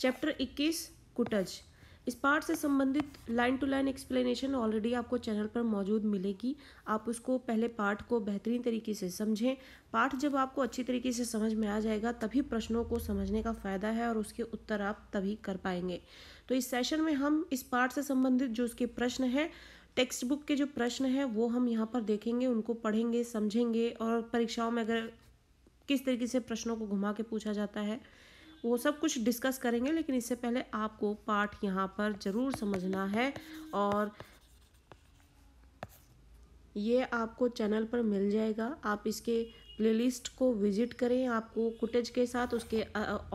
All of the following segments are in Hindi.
चैप्टर 21 कुटज इस पार्ट से संबंधित line to line explanation already आपको चैनल पर मौजूद मिलेगी आप उसको पहले पाठ को बेहतरीन तरीके से समझें पाठ जब आपको अच्छी तरीके से समझ में आ जाएगा तभी प्रश्नों को समझने का फ़ायदा है और उसके उत्तर आप तभी कर पाएंगे तो इस सेशन में हम इस पाठ से संबंधित जो उसके प्रश्न हैं टेक्स्ट बुक के जो प्रश्न हैं वो हम यहाँ पर देखेंगे उनको पढ़ेंगे समझेंगे और परीक्षाओं में अगर किस तरीके से प्रश्नों को घुमा के पूछा जाता है वो सब कुछ डिस्कस करेंगे लेकिन इससे पहले आपको पाठ यहाँ पर ज़रूर समझना है और ये आपको चैनल पर मिल जाएगा आप इसके प्लेलिस्ट को विजिट करें आपको कुटेज के साथ उसके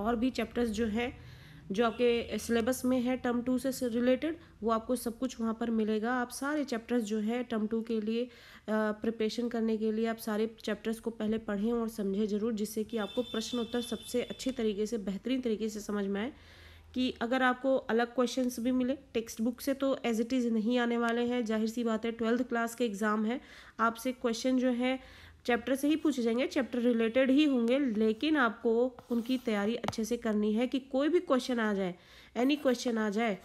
और भी चैप्टर्स जो हैं जो आपके सिलेबस में है टर्म टू से रिलेटेड वो आपको सब कुछ वहाँ पर मिलेगा आप सारे चैप्टर्स जो है टर्म टू के लिए प्रिपरेशन करने के लिए आप सारे चैप्टर्स को पहले पढ़ें और समझें ज़रूर जिससे कि आपको प्रश्न उत्तर सबसे अच्छे तरीके से बेहतरीन तरीके से समझ में आए कि अगर आपको अलग क्वेश्चंस भी मिले टेक्स्ट बुक से तो एज इट इज़ नहीं आने वाले हैं जाहिर सी बात है ट्वेल्थ क्लास के एग्ज़ाम है आपसे क्वेश्चन जो है चैप्टर से ही पूछे जाएंगे चैप्टर रिलेटेड ही होंगे लेकिन आपको उनकी तैयारी अच्छे से करनी है कि कोई भी क्वेश्चन आ जाए एनी क्वेश्चन आ जाए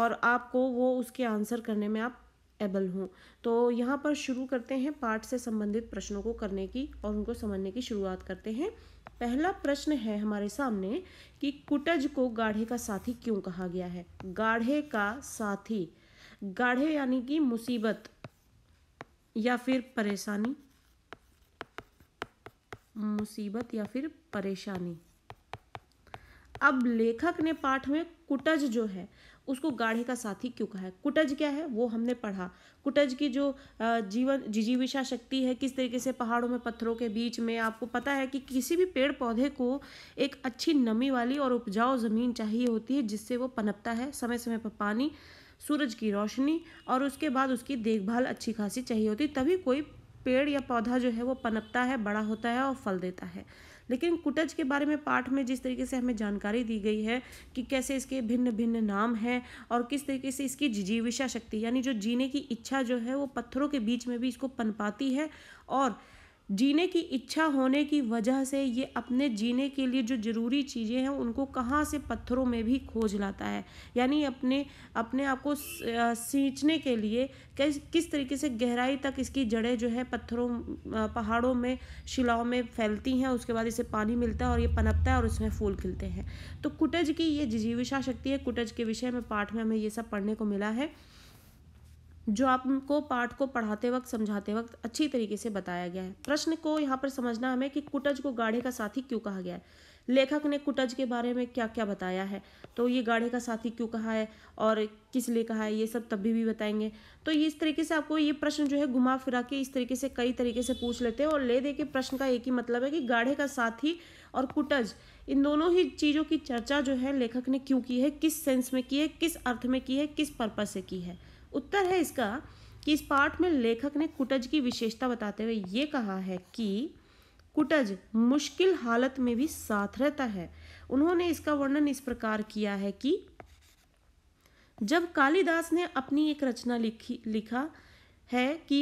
और आपको वो उसके आंसर करने में आप एबल हूँ तो यहाँ पर शुरू करते हैं पाठ से संबंधित प्रश्नों को करने की और उनको समझने की शुरुआत करते हैं पहला प्रश्न है हमारे सामने कि कुटज को गाढ़े का साथी क्यों कहा गया है गाढ़े का साथी गाढ़े यानी कि मुसीबत या फिर परेशानी मुसीबत या फिर परेशानी अब लेखक ने पाठ में कुटज जो है उसको गाढ़े का साथी क्यों कहा है कुटज क्या है वो हमने पढ़ा कुटज की जो जीवन जिजीविषा शक्ति है किस तरीके से पहाड़ों में पत्थरों के बीच में आपको पता है कि किसी भी पेड़ पौधे को एक अच्छी नमी वाली और उपजाऊ ज़मीन चाहिए होती है जिससे वो पनपता है समय समय पर पानी सूरज की रोशनी और उसके बाद उसकी देखभाल अच्छी खासी चाहिए होती तभी कोई पेड़ या पौधा जो है वो पनपता है बड़ा होता है और फल देता है लेकिन कुटज के बारे में पाठ में जिस तरीके से हमें जानकारी दी गई है कि कैसे इसके भिन्न भिन्न नाम हैं और किस तरीके से इसकी जीविशा शक्ति यानी जो जीने की इच्छा जो है वो पत्थरों के बीच में भी इसको पनपाती है और जीने की इच्छा होने की वजह से ये अपने जीने के लिए जो ज़रूरी चीज़ें हैं उनको कहाँ से पत्थरों में भी खोज लाता है यानी अपने अपने आप को सींचने के लिए किस किस तरीके से गहराई तक इसकी जड़ें जो है पत्थरों पहाड़ों में शिलाओं में फैलती हैं उसके बाद इसे पानी मिलता है और ये पनपता है और इसमें फूल खिलते हैं तो कुटज की ये जीविशा शक्ति है कुटज के विषय में पाठ में हमें ये सब पढ़ने को मिला है जो आपको पाठ को पढ़ाते वक्त समझाते वक्त अच्छी तरीके से बताया गया है प्रश्न को यहाँ पर समझना हमें कि कुटज को गाढ़े का साथी क्यों कहा गया है लेखक ने कुटज के बारे में क्या क्या बताया है तो ये गाढ़े का साथी क्यों कहा है और किस लिए कहा है ये सब तभी भी बताएंगे तो ये इस तरीके से आपको ये प्रश्न जो है घुमा फिरा के इस तरीके से कई तरीके से पूछ लेते हैं और ले दे के प्रश्न का एक ही मतलब है कि गाढ़े का साथी और कुटज इन दोनों ही चीज़ों की चर्चा जो है लेखक ने क्यों की है किस सेंस में की है किस अर्थ में की है किस पर्पज से की है उत्तर है इसका कि इस पाठ में लेखक ने कुटज की विशेषता बताते हुए ये कहा है कि कुटज मुश्किल हालत में भी साथ रहता है उन्होंने इसका वर्णन इस प्रकार किया है कि जब कालिदास ने अपनी एक रचना लिखी लिखा है कि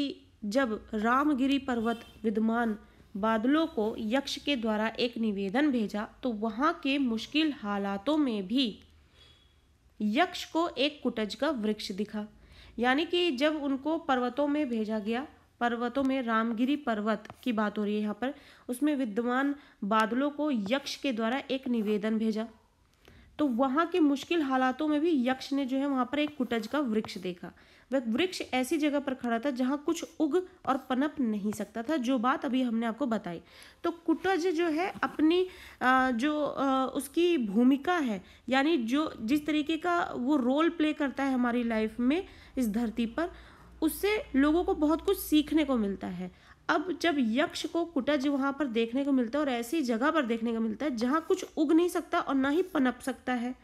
जब रामगिरी पर्वत विद्यमान बादलों को यक्ष के द्वारा एक निवेदन भेजा तो वहाँ के मुश्किल हालातों में भी यक्ष को एक कुटज का वृक्ष दिखा यानी कि जब उनको पर्वतों में भेजा गया पर्वतों में रामगिरी पर्वत की बात हो रही है यहाँ पर उसमें विद्यमान बादलों को यक्ष के द्वारा एक निवेदन भेजा तो वहाँ के मुश्किल हालातों में भी यक्ष ने जो है वहाँ पर एक कुटज का वृक्ष देखा वह वृक्ष ऐसी जगह पर खड़ा था जहाँ कुछ उग और पनप नहीं सकता था जो बात अभी हमने आपको बताई तो कुटज जो है अपनी जो उसकी भूमिका है यानी जो जिस तरीके का वो रोल प्ले करता है हमारी लाइफ में इस धरती पर उससे लोगों को बहुत कुछ सीखने को मिलता है अब जब यक्ष को कुटज वहाँ पर देखने को मिलता है और ऐसी जगह पर देखने को मिलता है जहाँ कुछ उग नहीं सकता और ना ही पनप सकता है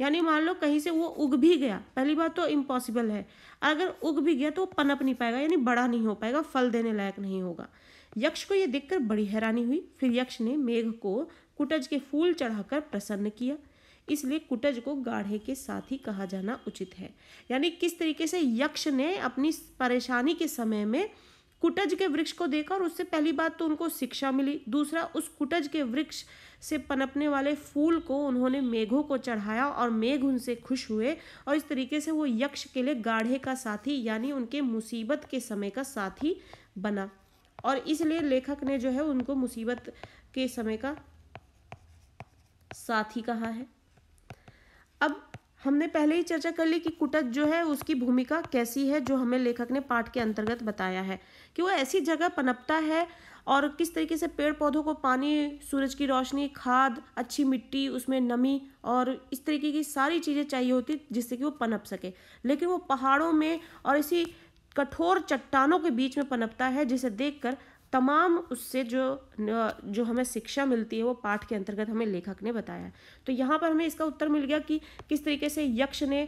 यानी मान लो कहीं से वो उग भी गया पहली बात तो इम्पॉसिबल है अगर उग भी गया तो वो पनप नहीं पाएगा यानी बड़ा नहीं हो पाएगा फल देने लायक नहीं होगा यक्ष को ये देखकर बड़ी हैरानी हुई फिर यक्ष ने मेघ को कुटज के फूल चढ़ाकर प्रसन्न किया इसलिए कुटज को गाढ़े के साथ ही कहा जाना उचित है यानी किस तरीके से यक्ष ने अपनी परेशानी के समय में कुटज के वृक्ष को देखा और उससे पहली बात तो उनको शिक्षा मिली दूसरा उस कुटज के वृक्ष से पनपने वाले फूल को उन्होंने मेघों को चढ़ाया और मेघ उनसे खुश हुए और इस तरीके से वो यक्ष के लिए गाढ़े का साथी यानी उनके मुसीबत के समय का साथी बना और इसलिए लेखक ने जो है उनको मुसीबत के समय का साथी कहा है अब हमने पहले ही चर्चा कर ली कि कुटज जो है उसकी भूमिका कैसी है जो हमें लेखक ने पाठ के अंतर्गत बताया है कि वो ऐसी जगह पनपता है और किस तरीके से पेड़ पौधों को पानी सूरज की रोशनी खाद अच्छी मिट्टी उसमें नमी और इस तरीके की सारी चीज़ें चाहिए होती जिससे कि वो पनप सके लेकिन वो पहाड़ों में और इसी कठोर चट्टानों के बीच में पनपता है जिसे देखकर तमाम उससे जो जो हमें शिक्षा मिलती है वो पाठ के अंतर्गत हमें लेखक ने बताया तो यहाँ पर हमें इसका उत्तर मिल गया कि किस तरीके से यक्ष ने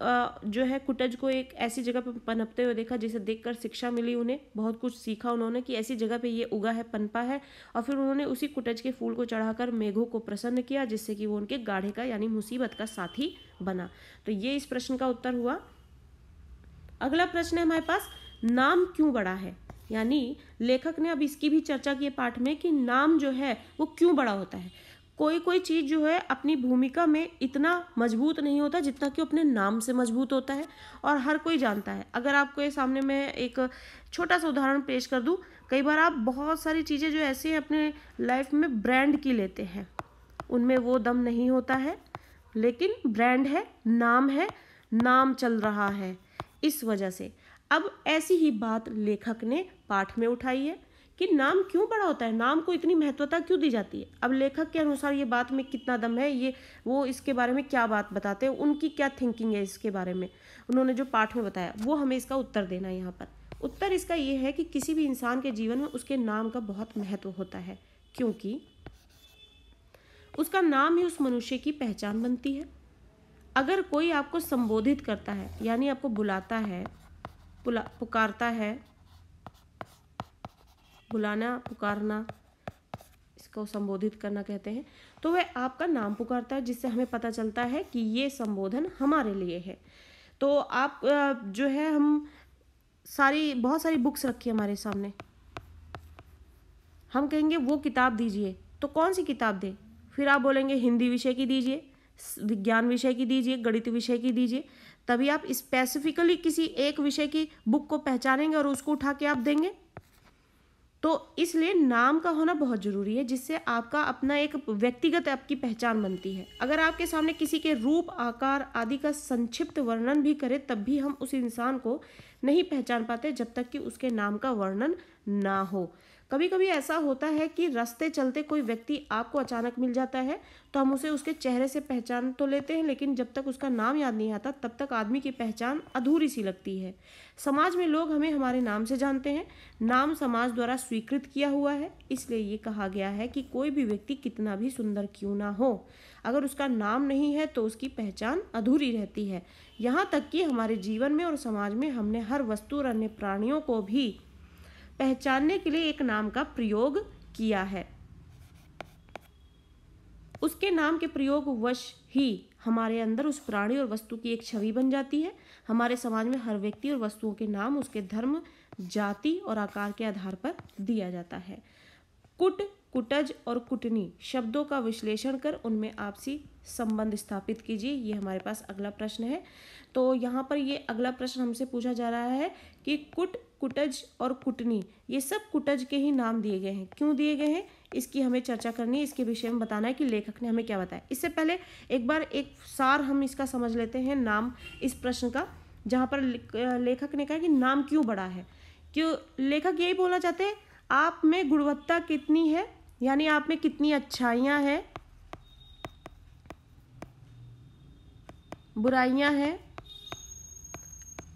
जो है कुटज को एक ऐसी जगह पर पनपते हुए देखा जिसे देखकर शिक्षा मिली उन्हें बहुत कुछ सीखा उन्होंने कि ऐसी जगह पे ये उगा है पनपा है और फिर उन्होंने उसी कुटज के फूल को चढ़ाकर मेघों को प्रसन्न किया जिससे कि वो उनके गाढ़े का यानी मुसीबत का साथी बना तो ये इस प्रश्न का उत्तर हुआ अगला प्रश्न है हमारे पास नाम क्यों बड़ा है यानी लेखक ने अब इसकी भी चर्चा की पाठ में कि नाम जो है वो क्यों बड़ा होता है कोई कोई चीज़ जो है अपनी भूमिका में इतना मजबूत नहीं होता जितना कि अपने नाम से मजबूत होता है और हर कोई जानता है अगर आपको ये सामने मैं एक छोटा सा उदाहरण पेश कर दूँ कई बार आप बहुत सारी चीज़ें जो ऐसी हैं अपने लाइफ में ब्रांड की लेते हैं उनमें वो दम नहीं होता है लेकिन ब्रांड है नाम है नाम चल रहा है इस वजह से अब ऐसी ही बात लेखक ने पाठ में उठाई है कि नाम क्यों बड़ा होता है नाम को इतनी महत्वता क्यों दी जाती है अब लेखक के अनुसार ये बात में कितना दम है ये वो इसके बारे में क्या बात बताते हैं उनकी क्या थिंकिंग है इसके बारे में उन्होंने जो पाठ में बताया वो हमें इसका उत्तर देना है यहाँ पर उत्तर इसका ये है कि किसी भी इंसान के जीवन में उसके नाम का बहुत महत्व होता है क्योंकि उसका नाम ही उस मनुष्य की पहचान बनती है अगर कोई आपको संबोधित करता है यानी आपको बुलाता है पुला पुकारता है बुलाना पुकारना इसको संबोधित करना कहते हैं तो वह आपका नाम पुकारता है जिससे हमें पता चलता है कि ये संबोधन हमारे लिए है तो आप जो है हम सारी बहुत सारी बुक्स रखी हमारे सामने हम कहेंगे वो किताब दीजिए तो कौन सी किताब दें फिर आप बोलेंगे हिंदी विषय की दीजिए विज्ञान विषय की दीजिए गणित विषय की दीजिए तभी आप स्पेसिफिकली किसी एक विषय की बुक को पहचानेंगे और उसको उठा के आप देंगे तो इसलिए नाम का होना बहुत ज़रूरी है जिससे आपका अपना एक व्यक्तिगत आपकी पहचान बनती है अगर आपके सामने किसी के रूप आकार आदि का संक्षिप्त वर्णन भी करें तब भी हम उस इंसान को नहीं पहचान पाते जब तक कि उसके नाम का वर्णन ना हो कभी कभी ऐसा होता है कि रास्ते चलते कोई व्यक्ति आपको अचानक मिल जाता है तो हम उसे उसके चेहरे से पहचान तो लेते हैं लेकिन जब तक उसका नाम याद नहीं आता तब तक आदमी की पहचान अधूरी सी लगती है समाज में लोग हमें हमारे नाम से जानते हैं नाम समाज द्वारा स्वीकृत किया हुआ है इसलिए ये कहा गया है कि कोई भी व्यक्ति कितना भी सुंदर क्यों ना हो अगर उसका नाम नहीं है तो उसकी पहचान अधूरी रहती है यहाँ तक कि हमारे जीवन में और समाज में हमने हर वस्तु और अन्य प्राणियों को भी पहचानने के लिए एक नाम का प्रयोग किया है उसके नाम के प्रयोग वश ही हमारे अंदर उस प्राणी और वस्तु की एक छवि बन जाती है हमारे समाज में हर व्यक्ति और वस्तुओं के नाम उसके धर्म जाति और आकार के आधार पर दिया जाता है कुट कुटज और कुटनी शब्दों का विश्लेषण कर उनमें आपसी संबंध स्थापित कीजिए ये हमारे पास अगला प्रश्न है तो यहाँ पर ये अगला प्रश्न हमसे पूछा जा रहा है कि कुट कुटज और कुटनी ये सब कुटज के ही नाम दिए गए हैं क्यों दिए गए हैं इसकी हमें चर्चा करनी है इसके विषय में बताना है कि लेखक ने हमें क्या बताया इससे पहले एक बार एक सार हम इसका समझ लेते हैं नाम इस प्रश्न का जहाँ पर लेखक ने कहा कि नाम क्यों बड़ा है क्यों लेखक यही बोलना चाहते हैं आप में गुणवत्ता कितनी है यानी आप में कितनी अच्छाइयां हैं बुराइयां हैं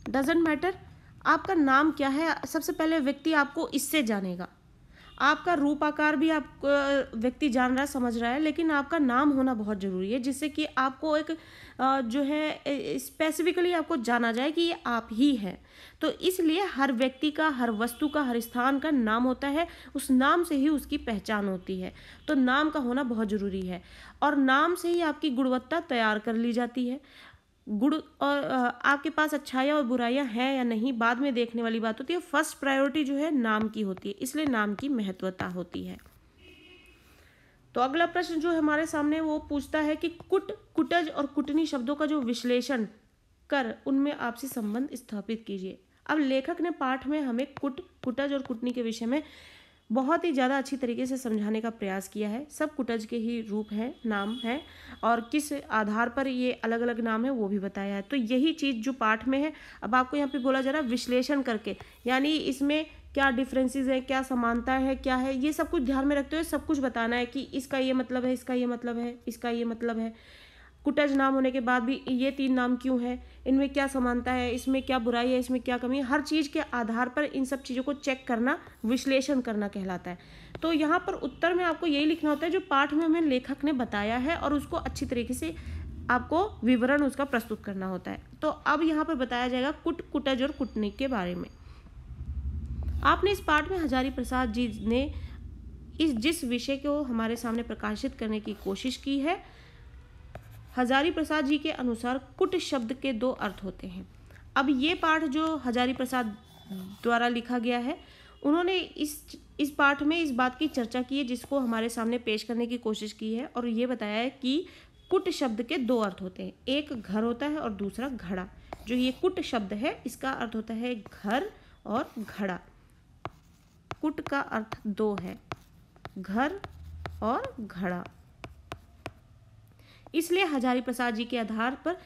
डजेंट मैटर आपका नाम क्या है सबसे पहले व्यक्ति आपको इससे जानेगा आपका रूप आकार भी आप व्यक्ति जान रहा समझ रहा है लेकिन आपका नाम होना बहुत ज़रूरी है जिससे कि आपको एक जो है स्पेसिफिकली आपको जाना जाए कि ये आप ही हैं तो इसलिए हर व्यक्ति का हर वस्तु का हर स्थान का नाम होता है उस नाम से ही उसकी पहचान होती है तो नाम का होना बहुत ज़रूरी है और नाम से ही आपकी गुणवत्ता तैयार कर ली जाती है गुड़ और आपके पास अच्छाइयाँ और बुराइयाँ हैं या नहीं बाद में देखने वाली बात होती है फर्स्ट प्रायोरिटी जो है नाम की होती है इसलिए नाम की महत्वता होती है तो अगला प्रश्न जो हमारे सामने वो पूछता है कि कुट कुटज और कुटनी शब्दों का जो विश्लेषण कर उनमें आपसी संबंध स्थापित कीजिए अब लेखक ने पाठ में हमें कुट कुटज और कुटनी के विषय में बहुत ही ज़्यादा अच्छी तरीके से समझाने का प्रयास किया है सब कुटज के ही रूप हैं नाम हैं और किस आधार पर ये अलग अलग नाम है वो भी बताया है तो यही चीज़ जो पाठ में है अब आपको यहाँ पे बोला जा रहा है विश्लेषण करके यानी इसमें क्या डिफरेंसेस हैं क्या समानता है क्या है ये सब कुछ ध्यान में रखते हुए सब कुछ बताना है कि इसका ये मतलब है इसका ये मतलब है इसका ये मतलब है कुटज नाम होने के बाद भी ये तीन नाम क्यों है इनमें क्या समानता है इसमें क्या बुराई है इसमें क्या कमी है हर चीज़ के आधार पर इन सब चीज़ों को चेक करना विश्लेषण करना कहलाता है तो यहाँ पर उत्तर में आपको यही लिखना होता है जो पाठ में हमें लेखक ने बताया है और उसको अच्छी तरीके से आपको विवरण उसका प्रस्तुत करना होता है तो अब यहाँ पर बताया जाएगा कुट कुटज और कुटनी के बारे में आपने इस पाठ में हजारी प्रसाद जी ने इस जिस विषय को हमारे सामने प्रकाशित करने की कोशिश की है हजारी प्रसाद जी के अनुसार कुट शब्द के दो अर्थ होते हैं अब ये पाठ जो हजारी प्रसाद द्वारा लिखा गया है उन्होंने इस इस पाठ में इस बात की चर्चा की है जिसको हमारे सामने पेश करने की कोशिश की है और ये बताया है कि कुट शब्द के दो अर्थ होते हैं एक घर होता है और दूसरा घड़ा जो ये कुट शब्द है इसका अर्थ होता है घर और घड़ा कुट का अर्थ दो है घर और घड़ा इसलिए हजारी प्रसाद जी के आधार पर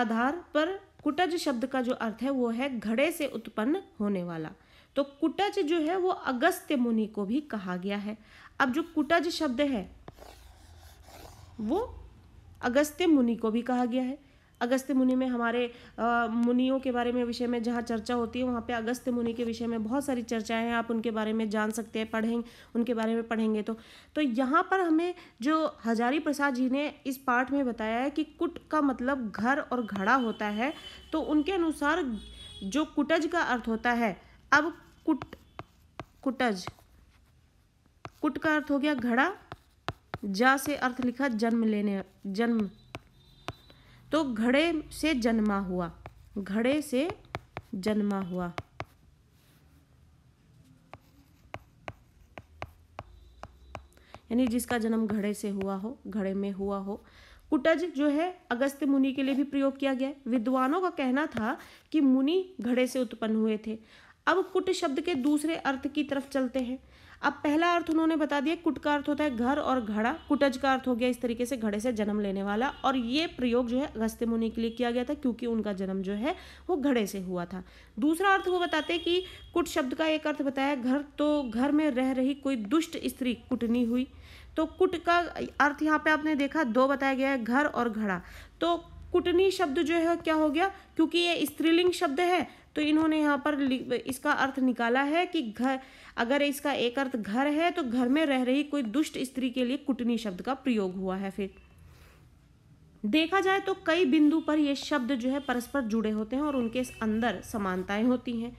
आधार पर कुटज शब्द का जो अर्थ है वो है घड़े से उत्पन्न होने वाला तो कुटज जो है वो अगस्त्य मुनि को भी कहा गया है अब जो कुटज शब्द है वो अगस्त्य मुनि को भी कहा गया है अगस्त्य मुनि में हमारे मुनियों के बारे में विषय में जहाँ चर्चा होती है वहाँ पे अगस्त्य मुनि के विषय में बहुत सारी चर्चाएं हैं आप उनके बारे में जान सकते हैं पढ़ें उनके बारे में पढ़ेंगे तो तो यहाँ पर हमें जो हजारी प्रसाद जी ने इस पाठ में बताया है कि कुट का मतलब घर और घड़ा होता है तो उनके अनुसार जो कुटज का अर्थ होता है अब कुट कुटज कुट का अर्थ हो गया घड़ा जा से अर्थ लिखा जन्म लेने जन्म तो घड़े से जन्मा हुआ घड़े से जन्मा हुआ यानी जिसका जन्म घड़े से हुआ हो घड़े में हुआ हो कुटज जो है अगस्त्य मुनि के लिए भी प्रयोग किया गया विद्वानों का कहना था कि मुनि घड़े से उत्पन्न हुए थे अब कुट शब्द के दूसरे अर्थ की तरफ चलते हैं अब पहला अर्थ उन्होंने बता दिया कुट का अर्थ होता है घर और घड़ा कुटज का अर्थ हो गया इस तरीके से घड़े से जन्म लेने वाला और ये प्रयोग जो है अगस्त्य मुनि के लिए किया गया था क्योंकि उनका जन्म जो है वो घड़े से हुआ था दूसरा अर्थ वो बताते कि कुट शब्द का एक अर्थ बताया घर तो घर में रह रही कोई दुष्ट स्त्री कुटनी हुई तो कुट का अर्थ यहाँ पे आपने देखा दो बताया गया है घर और घड़ा तो कुटनी शब्द जो है क्या हो गया क्योंकि ये स्त्रीलिंग शब्द है तो इन्होंने यहाँ पर इसका अर्थ निकाला है कि घर अगर इसका एक अर्थ घर है तो घर में रह रही कोई दुष्ट स्त्री के लिए कुटनी शब्द का प्रयोग हुआ है फिर देखा जाए तो कई बिंदु पर ये शब्द जो है परस्पर जुड़े होते हैं और उनके अंदर समानताएं होती हैं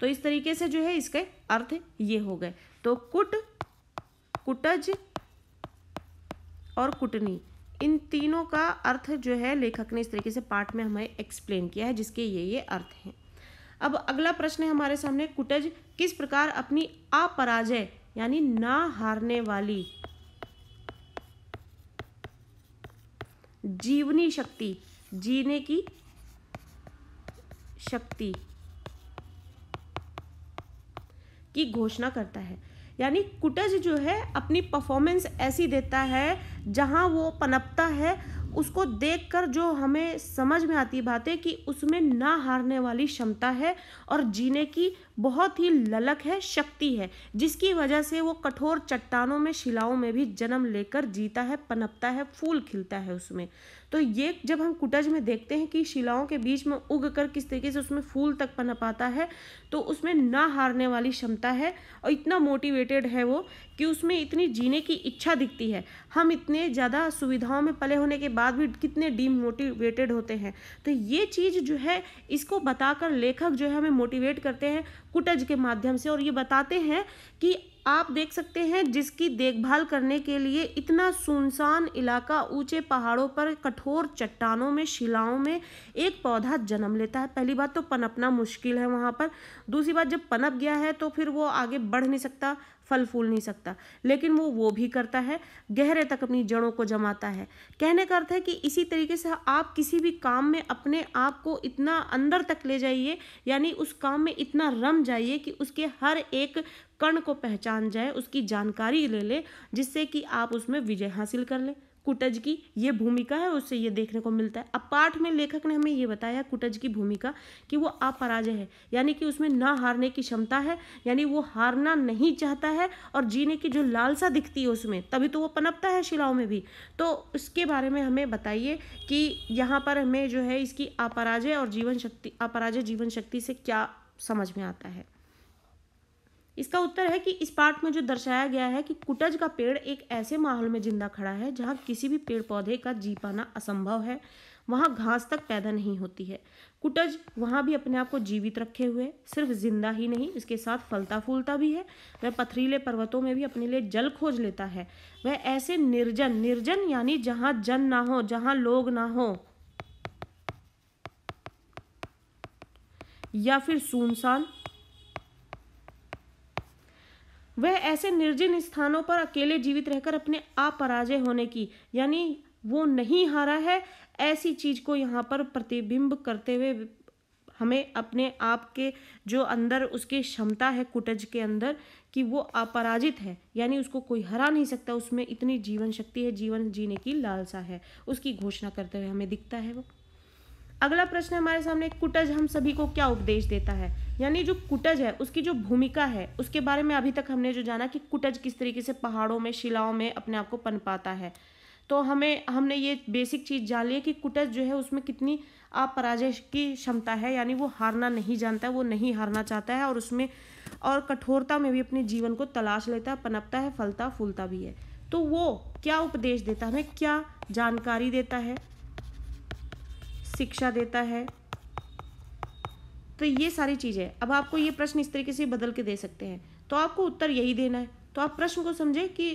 तो इस तरीके से जो है इसके अर्थ ये हो गए तो कुट कुटज और कुटनी इन तीनों का अर्थ जो है लेखक ने इस तरीके से पाठ में हमें एक्सप्लेन किया है जिसके ये ये अर्थ हैं अब अगला प्रश्न है हमारे सामने कुटज किस प्रकार अपनी अपराजय यानी ना हारने वाली जीवनी शक्ति जीने की शक्ति की घोषणा करता है यानी कुटज जो है अपनी परफॉर्मेंस ऐसी देता है जहां वो पनपता है उसको देखकर जो हमें समझ में आती बातें कि उसमें ना हारने वाली क्षमता है और जीने की बहुत ही ललक है शक्ति है जिसकी वजह से वो कठोर चट्टानों में शिलाओं में भी जन्म लेकर जीता है पनपता है फूल खिलता है उसमें तो ये जब हम कुटज में देखते हैं कि शिलाओं के बीच में उग कर किस तरीके से उसमें फूल तक पनपाता है तो उसमें ना हारने वाली क्षमता है और इतना मोटिवेटेड है वो कि उसमें इतनी जीने की इच्छा दिखती है हम इतने ज़्यादा सुविधाओं में पले होने के बाद भी कितने डीमोटिवेटेड होते हैं तो ये चीज़ जो है इसको बताकर लेखक जो है हमें मोटिवेट करते हैं कुटज के माध्यम से और ये बताते हैं कि आप देख सकते हैं जिसकी देखभाल करने के लिए इतना सुनसान इलाका ऊंचे पहाड़ों पर कठोर चट्टानों में शिलाओं में एक पौधा जन्म लेता है पहली बात तो पनपना मुश्किल है वहाँ पर दूसरी बात जब पनप गया है तो फिर वो आगे बढ़ नहीं सकता फल फूल नहीं सकता लेकिन वो वो भी करता है गहरे तक अपनी जड़ों को जमाता है कहने का अर्थ है कि इसी तरीके से आप किसी भी काम में अपने आप को इतना अंदर तक ले जाइए यानी उस काम में इतना रम जाइए कि उसके हर एक कण को पहचान जाए उसकी जानकारी ले ले जिससे कि आप उसमें विजय हासिल कर लें कुटज की ये भूमिका है उससे ये देखने को मिलता है अब पाठ में लेखक ने हमें ये बताया कुटज की भूमिका कि वो अपराजय है यानी कि उसमें ना हारने की क्षमता है यानी वो हारना नहीं चाहता है और जीने की जो लालसा दिखती है उसमें तभी तो वो पनपता है शिलाओं में भी तो इसके बारे में हमें बताइए कि यहाँ पर हमें जो है इसकी अपराजय और जीवन शक्ति अपराजय जीवन शक्ति से क्या समझ में आता है इसका उत्तर है कि इस पार्ट में जो दर्शाया गया है कि कुटज का पेड़ एक ऐसे माहौल में जिंदा खड़ा है जहाँ किसी भी पेड़ पौधे का जी पाना असंभव है वहाँ घास तक पैदा नहीं होती है कुटज वहाँ भी अपने आप को जीवित रखे हुए सिर्फ जिंदा ही नहीं इसके साथ फलता फूलता भी है वह पथरीले पर्वतों में भी अपने लिए जल खोज लेता है वह ऐसे निर्जन निर्जन यानी जहाँ जन ना हो जहाँ लोग ना हो या फिर सुनसान वह ऐसे निर्जन स्थानों पर अकेले जीवित रहकर अपने आप पराजय होने की यानी वो नहीं हारा है ऐसी चीज को यहाँ पर प्रतिबिंब करते हुए हमें अपने आप के जो अंदर उसकी क्षमता है कुटज के अंदर कि वो अपराजित है यानी उसको कोई हरा नहीं सकता उसमें इतनी जीवन शक्ति है जीवन जीने की लालसा है उसकी घोषणा करते हुए हमें दिखता है वो अगला प्रश्न हमारे सामने कुटज हम सभी को क्या उपदेश देता है यानी जो कुटज है उसकी जो भूमिका है उसके बारे में अभी तक हमने जो जाना कि कुटज किस तरीके से पहाड़ों में शिलाओं में अपने आप को पनपाता है तो हमें हमने ये बेसिक चीज़ जान ली कि कुटज जो है उसमें कितनी अपराजय की क्षमता है यानी वो हारना नहीं जानता है वो नहीं हारना चाहता है और उसमें और कठोरता में भी अपने जीवन को तलाश लेता है पनपता है फलता फूलता भी है तो वो क्या उपदेश देता है हमें क्या जानकारी देता है शिक्षा देता है तो ये सारी चीज़ें अब आपको ये प्रश्न इस तरीके से बदल के दे सकते हैं तो आपको उत्तर यही देना है तो आप प्रश्न को समझें कि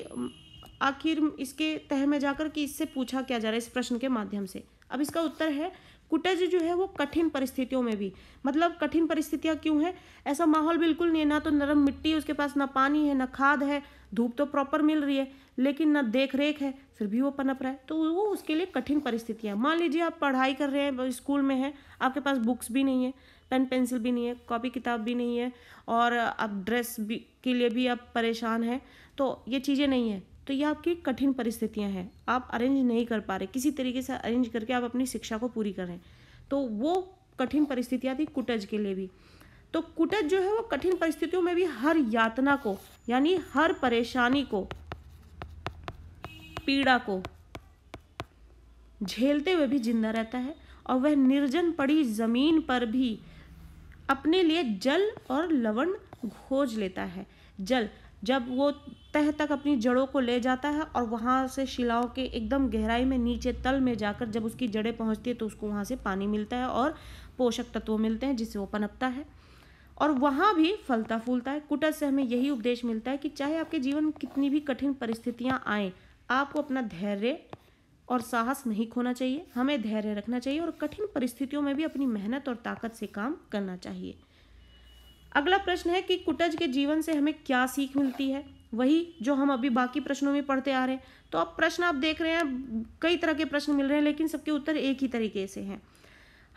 आखिर इसके तह में जाकर कि इससे पूछा क्या जा रहा है इस प्रश्न के माध्यम से अब इसका उत्तर है कुटज जो है वो कठिन परिस्थितियों में भी मतलब कठिन परिस्थितियाँ क्यों है ऐसा माहौल बिल्कुल नहीं है ना तो नरम मिट्टी उसके पास ना पानी है ना खाद है धूप तो प्रॉपर मिल रही है लेकिन ना देख रेख है फिर भी वो पनप रहा है तो वो उसके लिए कठिन परिस्थितियाँ मान लीजिए आप पढ़ाई कर रहे हैं स्कूल में हैं आपके पास बुक्स भी नहीं है पेन पेंसिल भी नहीं है कॉपी किताब भी नहीं है और आप ड्रेस भी के लिए भी आप परेशान हैं तो ये चीज़ें नहीं है तो ये आपकी कठिन परिस्थितियाँ हैं आप अरेंज नहीं कर पा रहे किसी तरीके से अरेंज करके आप अपनी शिक्षा को पूरी करें तो वो कठिन परिस्थितियाँ थी कुटज के लिए भी तो कुटज जो है वो कठिन परिस्थितियों में भी हर यातना को यानी हर परेशानी को पीड़ा को झेलते हुए भी जिंदा रहता है और वह निर्जन पड़ी जमीन पर भी अपने लिए जल और लवण खोज लेता है जल जब वो तह तक अपनी जड़ों को ले जाता है और वहाँ से शिलाओं के एकदम गहराई में नीचे तल में जाकर जब उसकी जड़ें पहुँचती है तो उसको वहाँ से पानी मिलता है और पोषक तत्व मिलते हैं जिससे वो पनपता है और वहाँ भी फलता फूलता है कुटर से हमें यही उपदेश मिलता है कि चाहे आपके जीवन में कितनी भी कठिन परिस्थितियाँ आएँ आपको अपना धैर्य और साहस नहीं खोना चाहिए हमें धैर्य रखना चाहिए और कठिन परिस्थितियों में भी अपनी मेहनत और ताकत से काम करना चाहिए अगला प्रश्न है कि कुटज के जीवन से हमें क्या सीख मिलती है वही जो हम अभी बाकी प्रश्नों में पढ़ते आ रहे हैं तो अब प्रश्न आप देख रहे हैं कई तरह के प्रश्न मिल रहे हैं लेकिन सबके उत्तर एक ही तरीके से हैं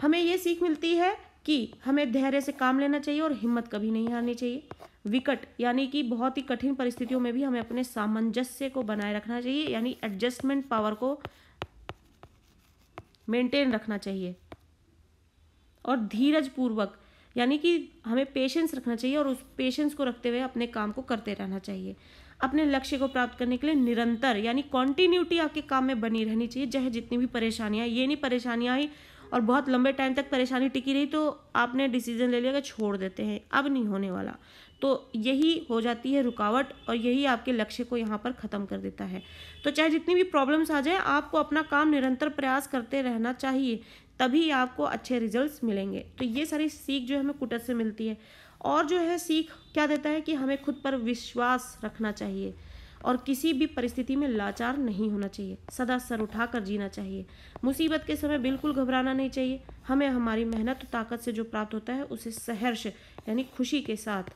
हमें ये सीख मिलती है कि हमें धैर्य से काम लेना चाहिए और हिम्मत कभी नहीं हारनी चाहिए विकट यानी कि बहुत ही कठिन परिस्थितियों में भी हमें अपने सामंजस्य को बनाए रखना चाहिए यानी एडजस्टमेंट पावर को मेंटेन रखना चाहिए और धीरज पूर्वक यानी कि हमें पेशेंस रखना चाहिए और उस पेशेंस को रखते हुए अपने काम को करते रहना चाहिए अपने लक्ष्य को प्राप्त करने के लिए निरंतर यानी कॉन्टीन्यूटी आपके काम में बनी रहनी चाहिए चाहे जितनी भी परेशानियाँ ये नहीं परेशानियाँ आई और बहुत लंबे टाइम तक परेशानी टिकी रही तो आपने डिसीजन ले लिया कि छोड़ देते हैं अब नहीं होने वाला तो यही हो जाती है रुकावट और यही आपके लक्ष्य को यहाँ पर ख़त्म कर देता है तो चाहे जितनी भी प्रॉब्लम्स आ जाए आपको अपना काम निरंतर प्रयास करते रहना चाहिए तभी आपको अच्छे रिजल्ट्स मिलेंगे तो ये सारी सीख जो है हमें कुटर से मिलती है और जो है सीख क्या देता है कि हमें खुद पर विश्वास रखना चाहिए और किसी भी परिस्थिति में लाचार नहीं होना चाहिए सदा सर उठा कर जीना चाहिए मुसीबत के समय बिल्कुल घबराना नहीं चाहिए हमें हमारी मेहनत ताकत से जो प्राप्त होता है उसे सहर्ष यानी खुशी के साथ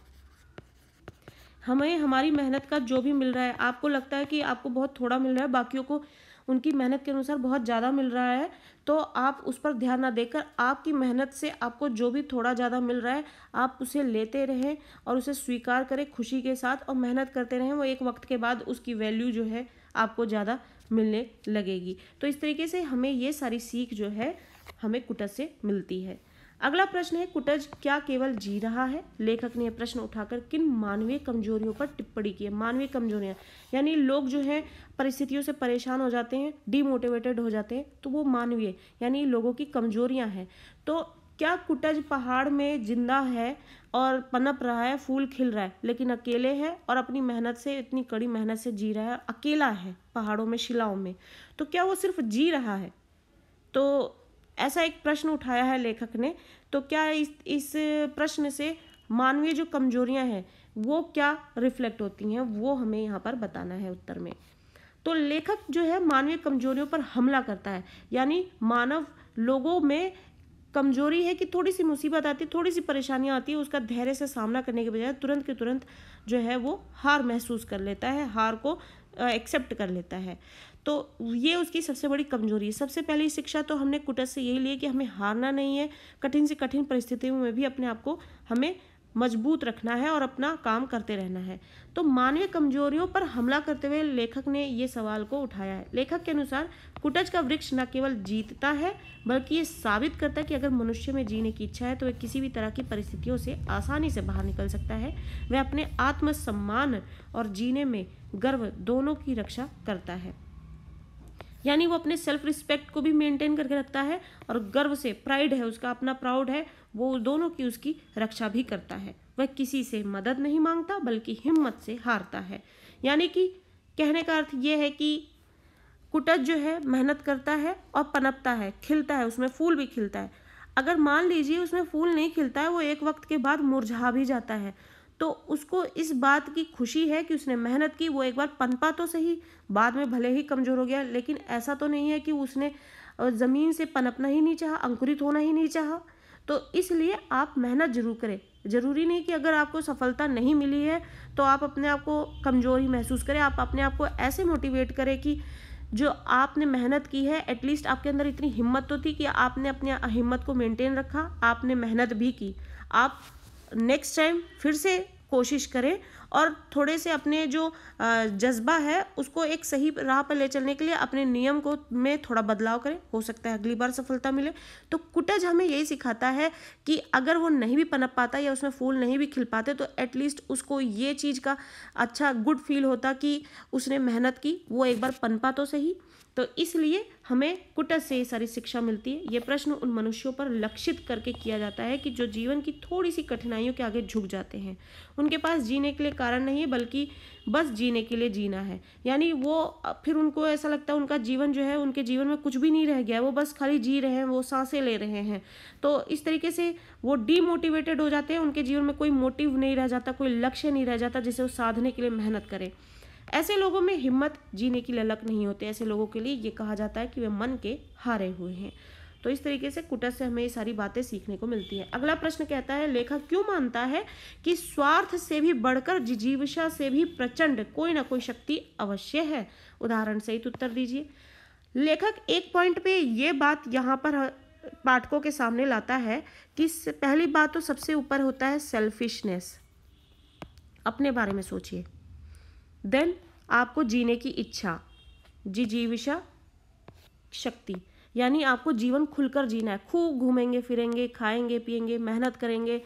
हमें हमारी मेहनत का जो भी मिल रहा है आपको लगता है कि आपको बहुत थोड़ा मिल रहा है बाकियों को उनकी मेहनत के अनुसार बहुत ज़्यादा मिल रहा है तो आप उस पर ध्यान ना देकर आपकी मेहनत से आपको जो भी थोड़ा ज़्यादा मिल रहा है आप उसे लेते रहें और उसे स्वीकार करें खुशी के साथ और मेहनत करते रहें वो एक वक्त के बाद उसकी वैल्यू जो है आपको ज़्यादा मिलने लगेगी तो इस तरीके से हमें ये सारी सीख जो है हमें कुटस से मिलती है अगला प्रश्न है कुटज क्या केवल जी रहा है लेखक ने यह प्रश्न उठाकर किन मानवीय कमजोरियों पर टिप्पणी की है मानवीय कमजोरियां यानी लोग जो है परिस्थितियों से परेशान हो जाते हैं डीमोटिवेटेड हो जाते हैं तो वो मानवीय यानी लोगों की कमजोरियां हैं तो क्या कुटज पहाड़ में जिंदा है और पनप रहा है फूल खिल रहा है लेकिन अकेले है और अपनी मेहनत से इतनी कड़ी मेहनत से जी रहा है अकेला है पहाड़ों में शिलाओं में तो क्या वो सिर्फ जी रहा है तो ऐसा एक प्रश्न उठाया है लेखक ने तो क्या इस इस प्रश्न से मानवीय जो कमजोरियां हैं वो क्या रिफ्लेक्ट होती हैं वो हमें यहाँ पर बताना है उत्तर में तो लेखक जो है मानवीय कमजोरियों पर हमला करता है यानी मानव लोगों में कमजोरी है कि थोड़ी सी मुसीबत आती है थोड़ी सी परेशानियाँ आती है उसका धैर्य से सामना करने के बजाय तुरंत के तुरंत जो है वो हार महसूस कर लेता है हार को एक्सेप्ट कर लेता है तो ये उसकी सबसे बड़ी कमजोरी है सबसे पहली शिक्षा तो हमने कुटस से यही ली कि हमें हारना नहीं है कठिन से कठिन परिस्थितियों में भी अपने आप को हमें मजबूत रखना है और अपना काम करते रहना है तो मानवीय कमजोरियों पर हमला करते हुए लेखक ने ये सवाल को उठाया है लेखक के अनुसार कुटज का वृक्ष न केवल जीतता है बल्कि ये साबित करता है कि अगर मनुष्य में जीने की इच्छा है तो वह किसी भी तरह की परिस्थितियों से आसानी से बाहर निकल सकता है वह अपने आत्मसम्मान और जीने में गर्व दोनों की रक्षा करता है यानी वो अपने सेल्फ रिस्पेक्ट को भी मेंटेन करके रखता है और गर्व से प्राइड है उसका अपना प्राउड है वो दोनों की उसकी रक्षा भी करता है वह किसी से मदद नहीं मांगता बल्कि हिम्मत से हारता है यानी कि कहने का अर्थ ये है कि कुटज जो है मेहनत करता है और पनपता है खिलता है उसमें फूल भी खिलता है अगर मान लीजिए उसमें फूल नहीं खिलता है वो एक वक्त के बाद मुरझा भी जाता है तो उसको इस बात की खुशी है कि उसने मेहनत की वो एक बार पनपा तो सही बाद में भले ही कमज़ोर हो गया लेकिन ऐसा तो नहीं है कि उसने ज़मीन से पनपना ही नहीं चाहा अंकुरित होना ही नहीं चाहा तो इसलिए आप मेहनत जरूर करें ज़रूरी नहीं कि अगर आपको सफलता नहीं मिली है तो आप अपने आप को कमज़ोर ही महसूस करें आप अपने आप को ऐसे मोटिवेट करें कि जो आपने मेहनत की है एटलीस्ट आपके अंदर इतनी हिम्मत तो थी कि आपने अपने हिम्मत को मेंटेन रखा आपने मेहनत भी की आप नेक्स्ट टाइम फिर से कोशिश करें और थोड़े से अपने जो जज्बा है उसको एक सही राह पर ले चलने के लिए अपने नियम को में थोड़ा बदलाव करें हो सकता है अगली बार सफलता मिले तो कुटज हमें यही सिखाता है कि अगर वो नहीं भी पनप पाता या उसमें फूल नहीं भी खिल पाते तो एटलीस्ट उसको ये चीज़ का अच्छा गुड फील होता कि उसने मेहनत की वो एक बार पनपा तो सही तो इसलिए हमें कुटस से ये सारी शिक्षा मिलती है ये प्रश्न उन मनुष्यों पर लक्षित करके किया जाता है कि जो जीवन की थोड़ी सी कठिनाइयों के आगे झुक जाते हैं उनके पास जीने के लिए कारण नहीं है बल्कि बस जीने के लिए जीना है यानी वो फिर उनको ऐसा लगता है उनका जीवन जो है उनके जीवन में कुछ भी नहीं रह गया वो बस खाली जी रहे हैं वो सांसें ले रहे हैं तो इस तरीके से वो डीमोटिवेटेड हो जाते हैं उनके जीवन में कोई मोटिव नहीं रह जाता कोई लक्ष्य नहीं रह जाता जिसे वो साधने के लिए मेहनत करें ऐसे लोगों में हिम्मत जीने की ललक नहीं होती ऐसे लोगों के लिए ये कहा जाता है कि वे मन के हारे हुए हैं तो इस तरीके से कुटस से हमें ये सारी बातें सीखने को मिलती है अगला प्रश्न कहता है लेखक क्यों मानता है कि स्वार्थ से भी बढ़कर जिजीविषा से भी प्रचंड कोई ना कोई शक्ति अवश्य है उदाहरण से उत्तर दीजिए लेखक एक पॉइंट पे ये बात यहाँ पर पाठकों के सामने लाता है कि पहली बात तो सबसे ऊपर होता है सेल्फिशनेस अपने बारे में सोचिए देन आपको जीने की इच्छा जी जीविशा शक्ति यानी आपको जीवन खुलकर जीना है खूब घूमेंगे फिरेंगे खाएंगे पिएंगे मेहनत करेंगे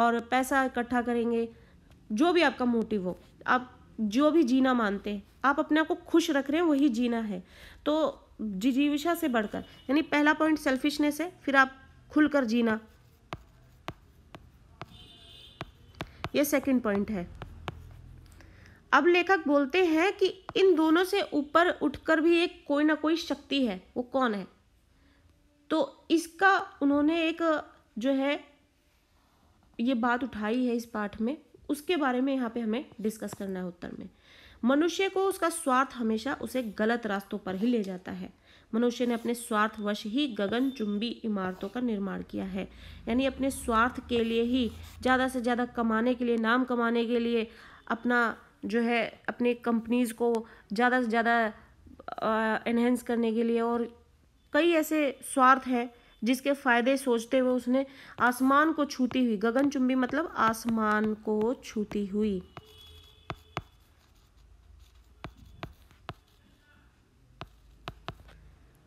और पैसा इकट्ठा करेंगे जो भी आपका मोटिव हो आप जो भी जीना मानते हैं आप अपने आप को खुश रख रहे हैं वही जीना है तो जिजीविशा से बढ़कर यानी पहला पॉइंट सेल्फिशनेस है फिर आप खुलकर जीना ये सेकंड पॉइंट है अब लेखक बोलते हैं कि इन दोनों से ऊपर उठकर भी एक कोई ना कोई शक्ति है वो कौन है तो इसका उन्होंने एक जो है ये बात उठाई है इस पाठ में उसके बारे में यहाँ पे हमें डिस्कस करना है उत्तर में मनुष्य को उसका स्वार्थ हमेशा उसे गलत रास्तों पर ही ले जाता है मनुष्य ने अपने स्वार्थवश ही गगनचुंबी इमारतों का निर्माण किया है यानी अपने स्वार्थ के लिए ही ज़्यादा से ज़्यादा कमाने के लिए नाम कमाने के लिए अपना जो है अपने कंपनीज़ को ज़्यादा से ज़्यादा इन्हेंस करने के लिए और कई ऐसे स्वार्थ हैं जिसके फायदे सोचते हुए उसने आसमान को छूती हुई गगनचुंबी मतलब आसमान को छूती हुई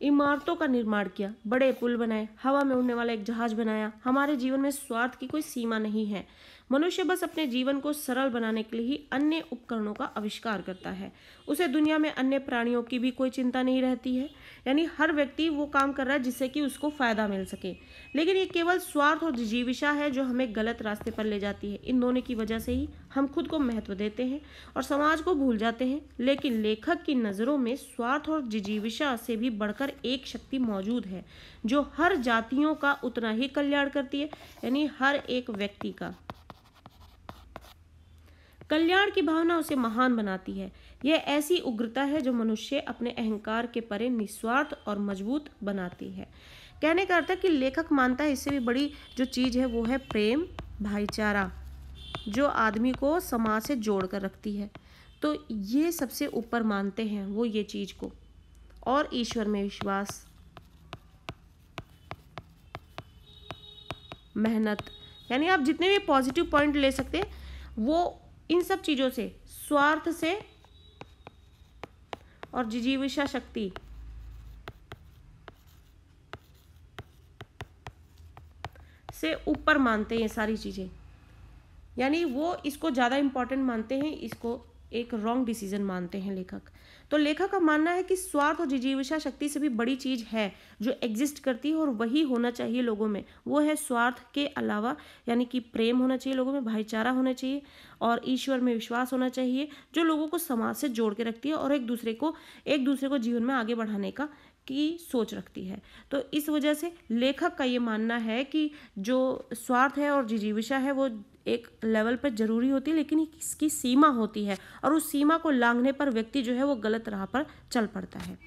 इमारतों का निर्माण किया बड़े पुल बनाए हवा में उड़ने वाला एक जहाज बनाया हमारे जीवन में स्वार्थ की कोई सीमा नहीं है मनुष्य बस अपने जीवन को सरल बनाने के लिए ही अन्य उपकरणों का आविष्कार करता है उसे दुनिया में अन्य प्राणियों की भी कोई चिंता नहीं रहती है यानी हर व्यक्ति वो काम कर रहा है जिससे कि उसको फायदा मिल सके लेकिन ये केवल स्वार्थ और जीविशा है जो हमें गलत रास्ते पर ले जाती है इन दोनों की वजह से ही हम खुद को महत्व देते हैं और समाज को भूल जाते हैं लेकिन लेखक की नज़रों में स्वार्थ और जिजीविशा से भी बढ़कर एक शक्ति मौजूद है जो हर जातियों का उतना ही कल्याण करती है यानी हर एक व्यक्ति का कल्याण की भावना उसे महान बनाती है यह ऐसी उग्रता है जो मनुष्य अपने अहंकार के परे निस्वार्थ और मजबूत बनाती है कहने का अर्थ है कि लेखक मानता है इससे भी बड़ी जो चीज़ है वो है प्रेम भाईचारा जो आदमी को समाज से जोड़ कर रखती है तो ये सबसे ऊपर मानते हैं वो ये चीज़ को और ईश्वर में विश्वास मेहनत यानी आप जितने भी पॉजिटिव पॉइंट ले सकते हैं वो इन सब चीज़ों से स्वार्थ से और जिजीविषा शक्ति से ऊपर मानते हैं सारी चीज़ें यानी वो इसको ज़्यादा इंपॉर्टेंट मानते हैं इसको एक रॉन्ग डिसीजन मानते हैं लेखक तो लेखक का मानना है कि स्वार्थ और जिजीविषा शक्ति से भी बड़ी चीज़ है जो एग्जिस्ट करती है और वही होना चाहिए लोगों में वो है स्वार्थ के अलावा यानी कि प्रेम होना चाहिए लोगों में भाईचारा होना चाहिए और ईश्वर में विश्वास होना चाहिए जो लोगों को समाज से जोड़ के रखती है और एक दूसरे को एक दूसरे को जीवन में आगे बढ़ाने का की सोच रखती है तो इस वजह से लेखक का ये मानना है कि जो स्वार्थ है और जिजीविषा है वो एक लेवल पर ज़रूरी होती है लेकिन इसकी सीमा होती है और उस सीमा को लांघने पर व्यक्ति जो है वो गलत राह पर चल पड़ता है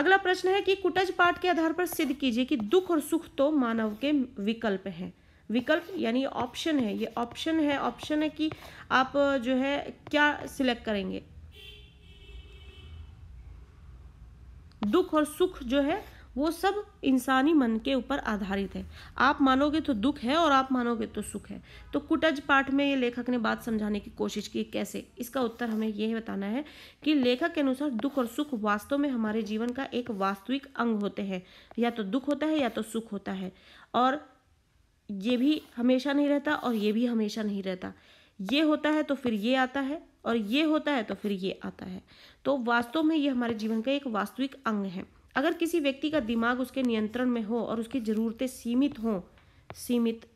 अगला प्रश्न है कि कुटज पाठ के आधार पर सिद्ध कीजिए कि दुख और सुख तो मानव के विकल्प हैं विकल्प यानी ऑप्शन है ये ऑप्शन है ऑप्शन है कि आप जो है क्या सिलेक्ट करेंगे दुख और सुख जो है वो सब इंसानी मन के ऊपर आधारित है आप मानोगे तो दुख है और आप मानोगे तो सुख है तो कुटज पाठ में ये लेखक ने बात समझाने की कोशिश की कैसे इसका उत्तर हमें यह बताना है कि लेखक के अनुसार दुख और सुख वास्तव में हमारे जीवन का एक वास्तविक अंग होते हैं या तो दुख होता है या तो सुख होता है और ये भी हमेशा नहीं रहता और ये भी हमेशा नहीं रहता ये होता है तो फिर ये आता है और ये होता है तो फिर ये आता है तो वास्तव में ये हमारे जीवन का एक वास्तविक अंग है अगर किसी व्यक्ति का दिमाग उसके नियंत्रण में हो और उसकी ज़रूरतें सीमित हों सीमित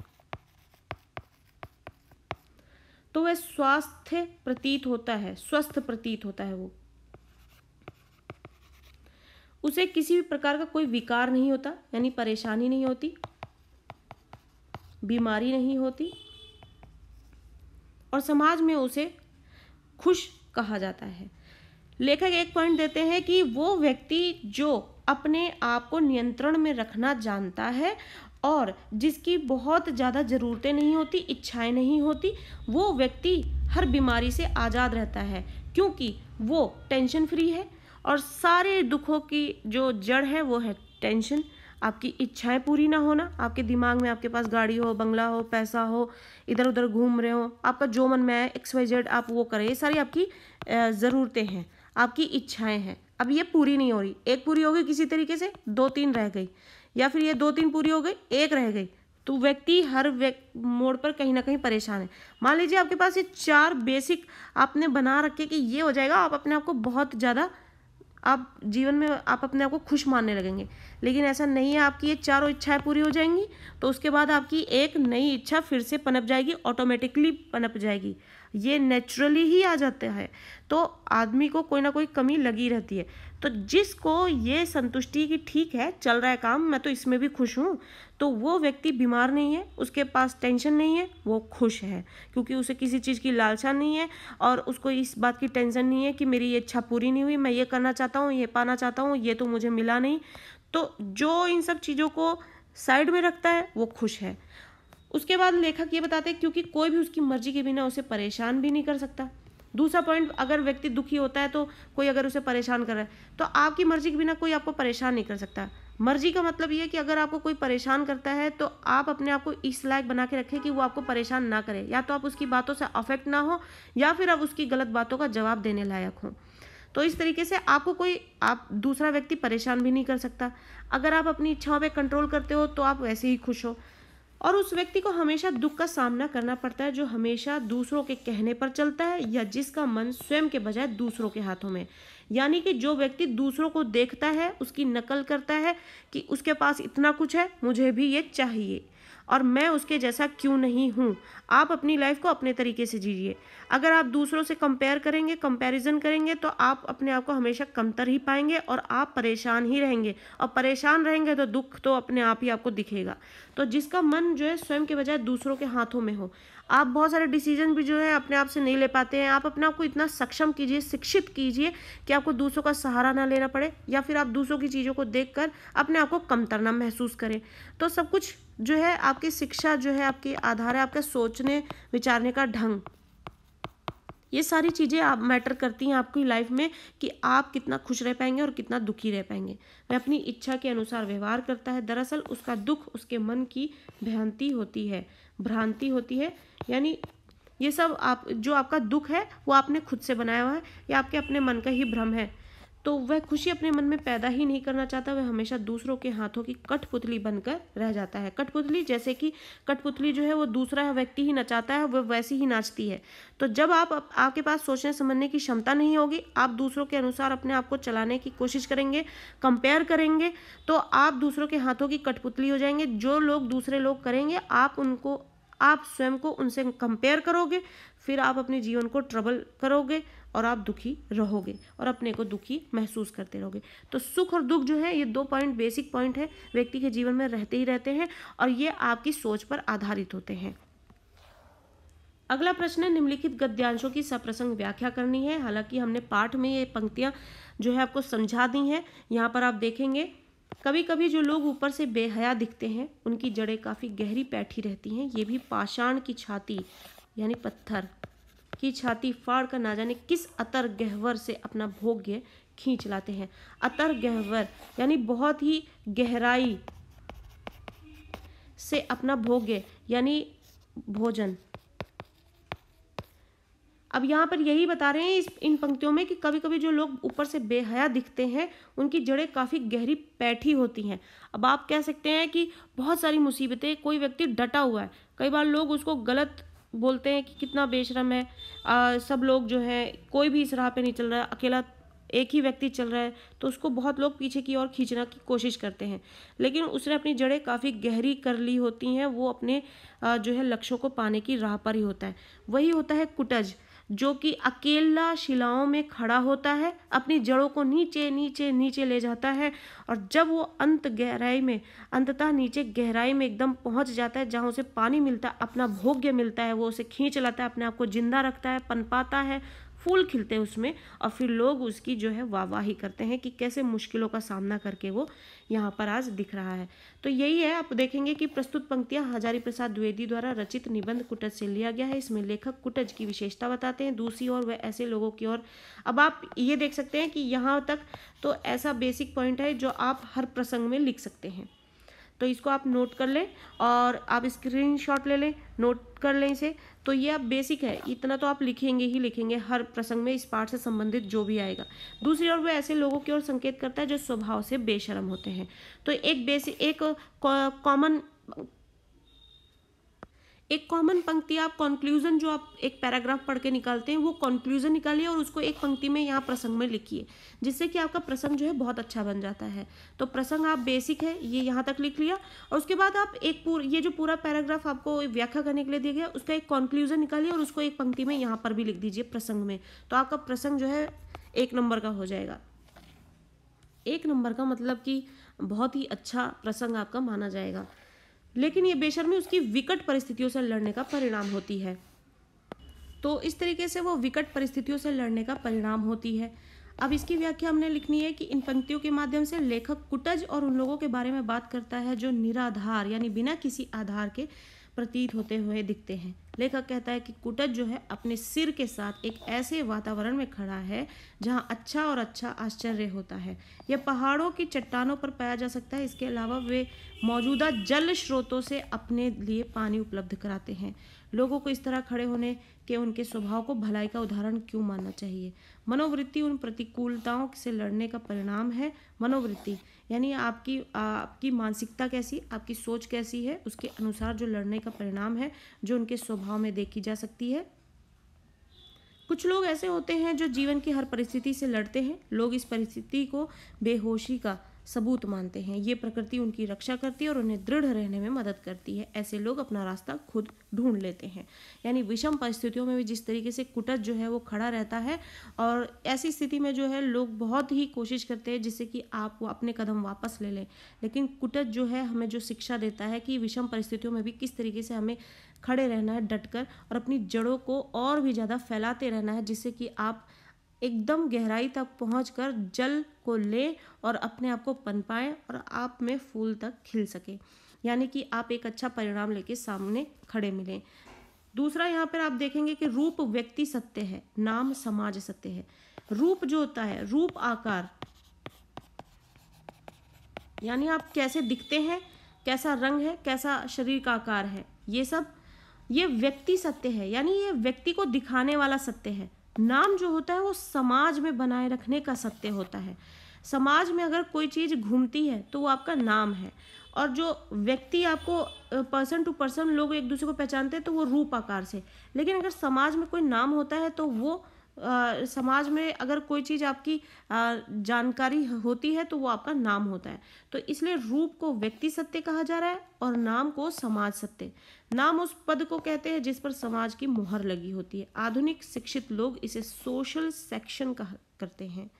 तो वह स्वास्थ्य प्रतीत होता है स्वस्थ प्रतीत होता है वो उसे किसी भी प्रकार का कोई विकार नहीं होता यानी परेशानी नहीं होती बीमारी नहीं होती और समाज में उसे खुश कहा जाता है लेखक एक पॉइंट देते हैं कि वो व्यक्ति जो अपने आप को नियंत्रण में रखना जानता है और जिसकी बहुत ज़्यादा ज़रूरतें नहीं होती इच्छाएं नहीं होती वो व्यक्ति हर बीमारी से आज़ाद रहता है क्योंकि वो टेंशन फ्री है और सारे दुखों की जो जड़ है वो है टेंशन आपकी इच्छाएं पूरी ना होना आपके दिमाग में आपके पास गाड़ी हो बंगला हो पैसा हो इधर उधर घूम रहे हो आपका जो मन में है एक्स वाई जेड आप वो करें ये सारी आपकी ज़रूरतें हैं आपकी इच्छाएं हैं अब ये पूरी नहीं हो रही एक पूरी हो गई किसी तरीके से दो तीन रह गई या फिर ये दो तीन पूरी हो गई एक रह गई तो व्यक्ति हर मोड़ पर कहीं ना कहीं परेशान है मान लीजिए आपके पास ये चार बेसिक आपने बना रखे कि ये हो जाएगा आप अपने आप को बहुत ज़्यादा आप जीवन में आप अपने आप को खुश मानने लगेंगे लेकिन ऐसा नहीं है आपकी ये चारों इच्छाएं पूरी हो जाएंगी तो उसके बाद आपकी एक नई इच्छा फिर से पनप जाएगी ऑटोमेटिकली पनप जाएगी ये नेचुरली ही आ जाता है तो आदमी को कोई ना कोई कमी लगी रहती है तो जिसको ये संतुष्टि कि ठीक है चल रहा है काम मैं तो इसमें भी खुश हूँ तो वो व्यक्ति बीमार नहीं है उसके पास टेंशन नहीं है वो खुश है क्योंकि उसे किसी चीज़ की लालसा नहीं है और उसको इस बात की टेंशन नहीं है कि मेरी ये इच्छा पूरी नहीं हुई मैं ये करना चाहता हूँ ये पाना चाहता हूँ ये तो मुझे मिला नहीं तो जो इन सब चीज़ों को साइड में रखता है वो खुश है उसके बाद लेखक ये बताते हैं क्योंकि कोई भी उसकी मर्जी के बिना उसे परेशान भी नहीं कर सकता दूसरा पॉइंट अगर व्यक्ति दुखी होता है तो कोई अगर उसे परेशान कर रहा है तो आपकी मर्जी के बिना कोई आपको परेशान नहीं कर सकता मर्जी का मतलब ये है कि अगर आपको कोई परेशान करता है तो आप अपने आप को इस लायक बना के रखें कि वो आपको परेशान ना करे या तो आप उसकी बातों से अफेक्ट ना हो या फिर आप उसकी गलत बातों का जवाब देने लायक हों तो इस तरीके से आपको कोई आप दूसरा व्यक्ति परेशान भी नहीं कर सकता अगर आप अपनी इच्छाओं पर कंट्रोल करते हो तो आप वैसे ही खुश हो और उस व्यक्ति को हमेशा दुख का सामना करना पड़ता है जो हमेशा दूसरों के कहने पर चलता है या जिसका मन स्वयं के बजाय दूसरों के हाथों में यानी कि जो व्यक्ति दूसरों को देखता है उसकी नकल करता है कि उसके पास इतना कुछ है मुझे भी ये चाहिए और मैं उसके जैसा क्यों नहीं हूँ आप अपनी लाइफ को अपने तरीके से जीजिए अगर आप दूसरों से कंपेयर करेंगे कंपैरिजन करेंगे तो आप अपने आप को हमेशा कमतर ही पाएंगे और आप परेशान ही रहेंगे और परेशान रहेंगे तो दुख तो अपने आप ही आपको दिखेगा तो जिसका मन जो है स्वयं के बजाय दूसरों के हाथों में हो आप बहुत सारे डिसीजन भी जो है अपने आप से नहीं ले पाते हैं आप अपने आप को इतना सक्षम कीजिए शिक्षित कीजिए कि आपको दूसरों का सहारा ना लेना पड़े या फिर आप दूसरों की चीज़ों को देखकर अपने आप को कमतर ना महसूस करें तो सब कुछ जो है आपकी शिक्षा जो है आपके आधार है आपका सोचने विचारने का ढंग ये सारी चीज़ें आप मैटर करती हैं आपकी लाइफ में कि आप कितना खुश रह पाएंगे और कितना दुखी रह पाएंगे वह अपनी इच्छा के अनुसार व्यवहार करता है दरअसल उसका दुख उसके मन की भ्रांति होती है भ्रांति होती है यानी ये सब आप जो आपका दुख है वो आपने खुद से बनाया हुआ है या आपके अपने मन का ही भ्रम है तो वह खुशी अपने मन में पैदा ही नहीं करना चाहता वह हमेशा दूसरों के हाथों की कठपुतली बनकर रह जाता है कठपुतली जैसे कि कठपुतली जो है वो दूसरा व्यक्ति ही नचाता है वह वैसी ही नाचती है तो जब आप आपके पास सोचने समझने की क्षमता नहीं होगी आप दूसरों के अनुसार अपने आप को चलाने की कोशिश करेंगे कंपेयर करेंगे तो आप दूसरों के हाथों की कठपुतली हो जाएंगे जो लोग दूसरे लोग करेंगे आप उनको आप स्वयं को उनसे कंपेयर करोगे फिर आप अपने जीवन को ट्रबल करोगे और आप दुखी रहोगे और अपने को दुखी महसूस करते रहोगे तो सुख और दुख जो है ये दो पॉइंट बेसिक पॉइंट है व्यक्ति के जीवन में रहते ही रहते हैं और ये आपकी सोच पर आधारित होते हैं अगला प्रश्न है निम्नलिखित गद्यांशों की सप्रसंग व्याख्या करनी है हालांकि हमने पाठ में ये पंक्तियां जो है आपको समझा दी हैं यहाँ पर आप देखेंगे कभी कभी जो लोग ऊपर से बेहया दिखते हैं उनकी जड़ें काफ़ी गहरी बैठी रहती हैं ये भी पाषाण की छाती यानी पत्थर की छाती फाड़ कर ना जाने किस अतर गहवर से अपना भोग्य खींच लाते हैं अतर गहवर यानी बहुत ही गहराई से अपना भोग्य यानी भोजन अब यहाँ पर यही बता रहे हैं इस इन पंक्तियों में कि कभी कभी जो लोग ऊपर से बेहया दिखते हैं उनकी जड़ें काफ़ी गहरी पैठी होती हैं अब आप कह सकते हैं कि बहुत सारी मुसीबतें कोई व्यक्ति डटा हुआ है कई बार लोग उसको गलत बोलते हैं कि कितना बेशरम है आ, सब लोग जो है कोई भी इस राह पे नहीं चल रहा अकेला एक ही व्यक्ति चल रहा है तो उसको बहुत लोग पीछे की ओर खींचने की कोशिश करते हैं लेकिन उसने अपनी जड़ें काफ़ी गहरी कर ली होती हैं वो अपने जो है लक्ष्यों को पाने की राह पर ही होता है वही होता है कुटज जो कि अकेला शिलाओं में खड़ा होता है अपनी जड़ों को नीचे नीचे नीचे ले जाता है और जब वो अंत गहराई में अंततः नीचे गहराई में एकदम पहुंच जाता है जहाँ उसे पानी मिलता है अपना भोग्य मिलता है वो उसे खींच लाता है अपने आप को जिंदा रखता है पनपाता है फूल खिलते हैं उसमें और फिर लोग उसकी जो है वाहवाही करते हैं कि कैसे मुश्किलों का सामना करके वो यहाँ पर आज दिख रहा है तो यही है आप देखेंगे कि प्रस्तुत पंक्तियाँ हजारी प्रसाद द्विवेदी द्वारा रचित निबंध कुटज से लिया गया है इसमें लेखक कुटज की विशेषता बताते हैं दूसरी ओर वह ऐसे लोगों की ओर अब आप ये देख सकते हैं कि यहाँ तक तो ऐसा बेसिक पॉइंट है जो आप हर प्रसंग में लिख सकते हैं तो इसको आप नोट कर लें और आप शॉट ले लें नोट कर लें इसे तो ये आप बेसिक है इतना तो आप लिखेंगे ही लिखेंगे हर प्रसंग में इस पाठ से संबंधित जो भी आएगा दूसरी ओर वो ऐसे लोगों की ओर संकेत करता है जो स्वभाव से बेशरम होते हैं तो एक बेसिक एक कॉमन एक कॉमन पंक्ति आप कंक्लूजन जो आप एक पैराग्राफ पढ़ के निकालते हैं वो कंक्लूजन निकालिए और उसको एक पंक्ति में यहाँ प्रसंग में लिखिए जिससे कि आपका प्रसंग जो है बहुत अच्छा बन जाता है तो प्रसंग आप बेसिक है ये यहाँ तक लिख लिया और उसके बाद आप एक पूर, ये जो पूरा पैराग्राफ आपको व्याख्या करने के लिए दिया गया उसका एक कॉन्क्लूजन निकालिए और उसको एक पंक्ति में यहाँ पर भी लिख दीजिए प्रसंग में तो आपका प्रसंग जो है एक नंबर का हो जाएगा एक नंबर का मतलब कि बहुत ही अच्छा प्रसंग आपका माना जाएगा लेकिन ये बेशर्मी उसकी विकट परिस्थितियों से लड़ने का परिणाम होती है तो इस तरीके से वो विकट परिस्थितियों से लड़ने का परिणाम होती है अब इसकी व्याख्या हमने लिखनी है कि इन पंक्तियों के माध्यम से लेखक कुटज और उन लोगों के बारे में बात करता है जो निराधार यानी बिना किसी आधार के प्रतीत होते हुए दिखते हैं लेखक कहता है कि कुटज जो है अपने सिर के साथ एक ऐसे वातावरण में खड़ा है जहाँ अच्छा और अच्छा आश्चर्य होता है यह पहाड़ों की चट्टानों पर पाया जा सकता है इसके अलावा वे मौजूदा जल स्रोतों से अपने लिए पानी उपलब्ध कराते हैं लोगों को इस तरह खड़े होने के उनके स्वभाव को भलाई का उदाहरण क्यों मानना चाहिए मनोवृत्ति उन प्रतिकूलताओं से लड़ने का परिणाम है मनोवृत्ति यानी आपकी आपकी मानसिकता कैसी आपकी सोच कैसी है उसके अनुसार जो लड़ने का परिणाम है जो उनके स्वभाव में देखी जा सकती है कुछ लोग ऐसे होते हैं जो जीवन की हर परिस्थिति से लड़ते हैं लोग इस परिस्थिति को बेहोशी का सबूत मानते हैं ये प्रकृति उनकी रक्षा करती है और उन्हें दृढ़ रहने में मदद करती है ऐसे लोग अपना रास्ता खुद ढूंढ लेते हैं यानी विषम परिस्थितियों में भी जिस तरीके से कुटज जो है वो खड़ा रहता है और ऐसी स्थिति में जो है लोग बहुत ही कोशिश करते हैं जिससे कि आप वो अपने कदम वापस ले लें लेकिन कुटज जो है हमें जो शिक्षा देता है कि विषम परिस्थितियों में भी किस तरीके से हमें खड़े रहना है डटकर और अपनी जड़ों को और भी ज़्यादा फैलाते रहना है जिससे कि आप एकदम गहराई तक पहुँच जल को लें और अपने आप को पनपाएं और आप में फूल तक खिल सके यानी कि आप एक अच्छा परिणाम लेके सामने खड़े मिलें दूसरा यहाँ पर आप देखेंगे कि रूप व्यक्ति सत्य है नाम समाज सत्य है रूप जो होता है रूप आकार यानी आप कैसे दिखते हैं कैसा रंग है कैसा शरीर का आकार है ये सब ये व्यक्ति सत्य है यानी ये व्यक्ति को दिखाने वाला सत्य है नाम जो होता है वो समाज में बनाए रखने का सत्य होता है समाज में अगर कोई चीज़ घूमती है तो वो आपका नाम है और जो व्यक्ति आपको पर्सन टू पर्सन लोग एक दूसरे को पहचानते हैं तो वो रूप आकार से लेकिन अगर समाज में कोई नाम होता है तो वो आ, समाज में अगर कोई चीज़ आपकी आ, जानकारी होती है तो वो आपका नाम होता है तो इसलिए रूप को व्यक्ति सत्य कहा जा रहा है और नाम को समाज सत्य नाम उस पद को कहते हैं जिस पर समाज की मोहर लगी होती है आधुनिक शिक्षित लोग इसे सोशल सेक्शन कह करते हैं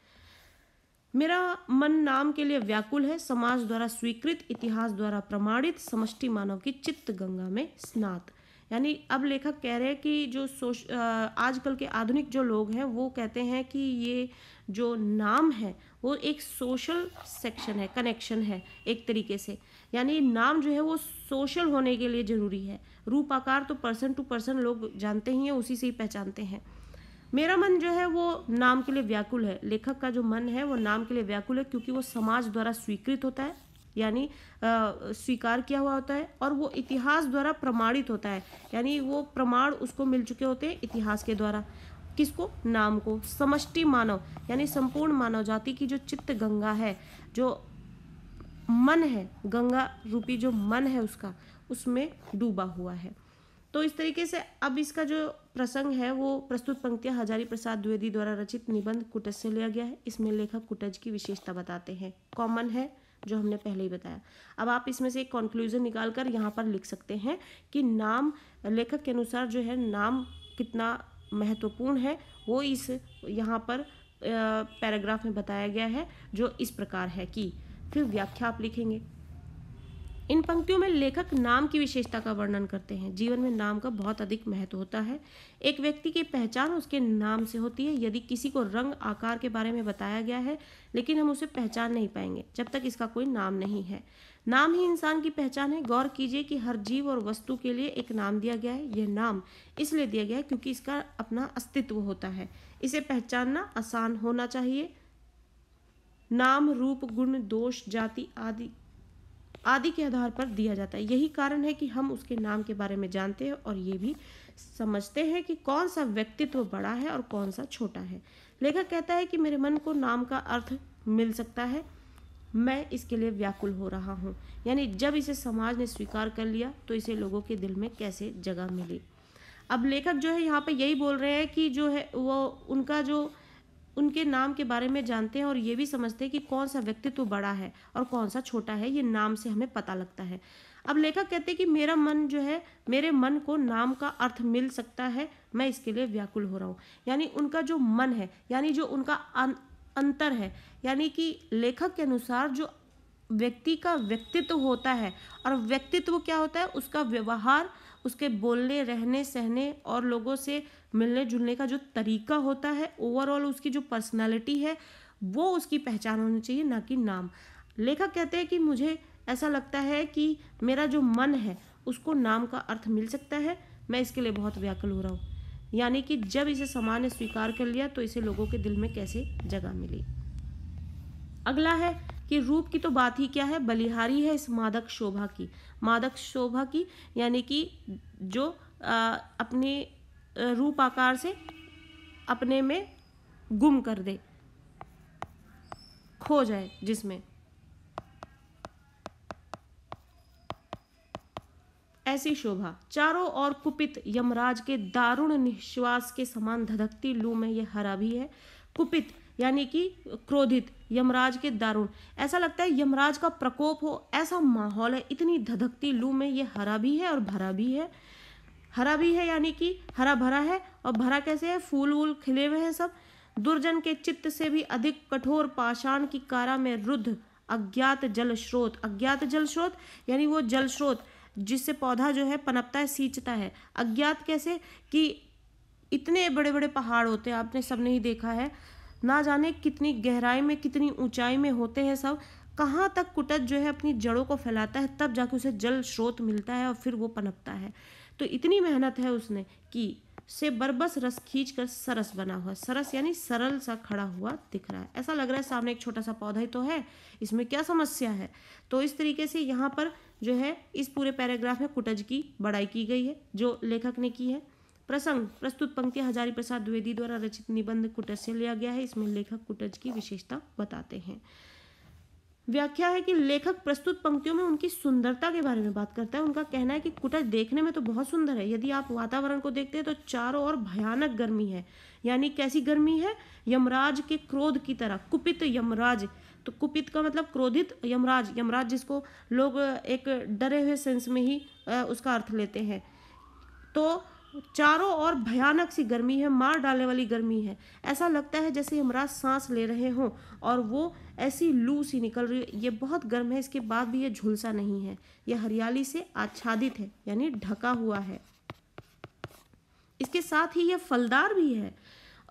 मेरा मन नाम के लिए व्याकुल है समाज द्वारा स्वीकृत इतिहास द्वारा प्रमाणित समष्टि मानव की चित्त गंगा में स्नात यानी अब लेखक कह रहे हैं कि जो सोश आजकल के आधुनिक जो लोग हैं वो कहते हैं कि ये जो नाम है वो एक सोशल सेक्शन है कनेक्शन है एक तरीके से यानी नाम जो है वो सोशल होने के लिए ज़रूरी है रूप आकार तो पर्सन टू पर्सन लोग जानते ही हैं उसी से ही पहचानते हैं मेरा मन जो है वो नाम के लिए व्याकुल है लेखक का जो मन है वो नाम के लिए व्याकुल है क्योंकि वो समाज द्वारा स्वीकृत होता है यानी स्वीकार किया हुआ होता है और वो इतिहास द्वारा प्रमाणित होता है यानी वो प्रमाण उसको मिल चुके होते हैं इतिहास के द्वारा किसको नाम को समष्टि मानव यानी संपूर्ण मानव जाति की जो चित्त गंगा है जो मन है गंगा रूपी जो मन है उसका उसमें डूबा हुआ है तो इस तरीके से अब इसका जो प्रसंग है वो प्रस्तुत पंक्तियां हजारी प्रसाद द्विवेदी द्वारा रचित निबंध कुटज से लिया गया है इसमें लेखक कुटज की विशेषता बताते हैं कॉमन है जो हमने पहले ही बताया अब आप इसमें से एक कंक्लूजन निकाल कर यहाँ पर लिख सकते हैं कि नाम लेखक के अनुसार जो है नाम कितना महत्वपूर्ण है वो इस यहाँ पर पैराग्राफ में बताया गया है जो इस प्रकार है कि फिर व्याख्या आप लिखेंगे इन पंक्तियों में लेखक नाम की विशेषता का वर्णन करते हैं जीवन में नाम का बहुत अधिक महत्व होता है एक व्यक्ति की पहचान उसके नाम से होती है यदि किसी को रंग आकार के बारे में बताया गया है लेकिन हम उसे पहचान नहीं पाएंगे जब तक इसका कोई नाम नहीं है नाम ही इंसान की पहचान है गौर कीजिए कि हर जीव और वस्तु के लिए एक नाम दिया गया है यह नाम इसलिए दिया गया है क्योंकि इसका अपना अस्तित्व होता है इसे पहचानना आसान होना चाहिए नाम रूप गुण दोष जाति आदि आदि के आधार पर दिया जाता है यही कारण है कि हम उसके नाम के बारे में जानते हैं और ये भी समझते हैं कि कौन सा व्यक्तित्व बड़ा है और कौन सा छोटा है लेखक कहता है कि मेरे मन को नाम का अर्थ मिल सकता है मैं इसके लिए व्याकुल हो रहा हूँ यानी जब इसे समाज ने स्वीकार कर लिया तो इसे लोगों के दिल में कैसे जगह मिली अब लेखक जो है यहाँ पे यही बोल रहे हैं कि जो है वो उनका जो उनके नाम के बारे में जानते हैं और ये भी समझते हैं कि कौन सा व्यक्तित्व बड़ा है और कौन सा छोटा है ये नाम से हमें पता लगता है अब लेखक कहते हैं कि मेरा मन जो है मेरे मन को नाम का अर्थ मिल सकता है मैं इसके लिए व्याकुल हो रहा हूँ यानी उनका जो मन है यानी जो उनका अं-, अंतर है यानी कि लेखक के अनुसार जो व्यक्ति का व्यक्तित्व होता है और व्यक्तित्व क्या होता है उसका व्यवहार उसके बोलने रहने सहने और लोगों से मिलने जुलने का जो तरीका होता है ओवरऑल उसकी जो पर्सनालिटी है वो उसकी पहचान होनी चाहिए ना कि नाम लेखक कहते हैं कि मुझे ऐसा लगता है कि मेरा जो मन है उसको नाम का अर्थ मिल सकता है मैं इसके लिए बहुत व्याकुल हो रहा हूँ यानी कि जब इसे समाज ने स्वीकार कर लिया तो इसे लोगों के दिल में कैसे जगह मिली अगला है कि रूप की तो बात ही क्या है बलिहारी है इस मादक शोभा की मादक शोभा की यानी कि जो आ, अपने रूप आकार से अपने में गुम कर दे खो जाए जिसमें ऐसी शोभा चारों ओर कुपित यमराज के दारुण निश्वास के समान धधकती लू में यह हरा भी है कुपित यानी कि क्रोधित यमराज के दारुण ऐसा लगता है यमराज का प्रकोप हो ऐसा माहौल है इतनी धधकती लू में यह हरा भी है और भरा भी है हरा भी है यानी कि हरा भरा है और भरा कैसे है फूल वूल खिले हुए हैं सब दुर्जन के चित्त से भी अधिक कठोर पाषाण की कारा में रुद्ध अज्ञात जल स्रोत अज्ञात जल स्रोत यानी वो जल स्रोत जिससे पौधा जो है पनपता है सींचता है अज्ञात कैसे कि इतने बड़े बड़े पहाड़ होते हैं आपने सबने ही देखा है ना जाने कितनी गहराई में कितनी ऊंचाई में होते हैं सब कहाँ तक कुटत जो है अपनी जड़ों को फैलाता है तब जाके उसे जल स्रोत मिलता है और फिर वो पनपता है तो इतनी मेहनत है उसने कि से बरबस रस खींच कर सरस बना हुआ सरस यानी सरल सा खड़ा हुआ दिख रहा है ऐसा लग रहा है सामने एक छोटा सा पौधा ही तो है इसमें क्या समस्या है तो इस तरीके से यहाँ पर जो है इस पूरे पैराग्राफ में कुटज की बड़ाई की गई है जो लेखक ने की है प्रसंग प्रस्तुत पंक्ति हजारी प्रसाद द्विवेदी द्वारा रचित निबंध कुटज से लिया गया है इसमें लेखक कुटज की विशेषता बताते हैं व्याख्या है कि लेखक प्रस्तुत पंक्तियों में उनकी सुंदरता के बारे में बात करता है उनका कहना है कि कुटज देखने में तो बहुत सुंदर है यदि आप वातावरण को देखते हैं तो चारों ओर भयानक गर्मी है यानी कैसी गर्मी है यमराज के क्रोध की तरह कुपित यमराज तो कुपित का मतलब क्रोधित यमराज यमराज जिसको लोग एक डरे हुए सेंस में ही उसका अर्थ लेते हैं तो चारों ओर भयानक सी गर्मी है मार डालने वाली गर्मी है ऐसा लगता है जैसे हमरा सांस ले रहे हों और वो ऐसी लू सी निकल रही है ये बहुत गर्म है इसके बाद भी ये झुलसा नहीं है ये हरियाली से आच्छादित है यानी ढका हुआ है इसके साथ ही ये फलदार भी है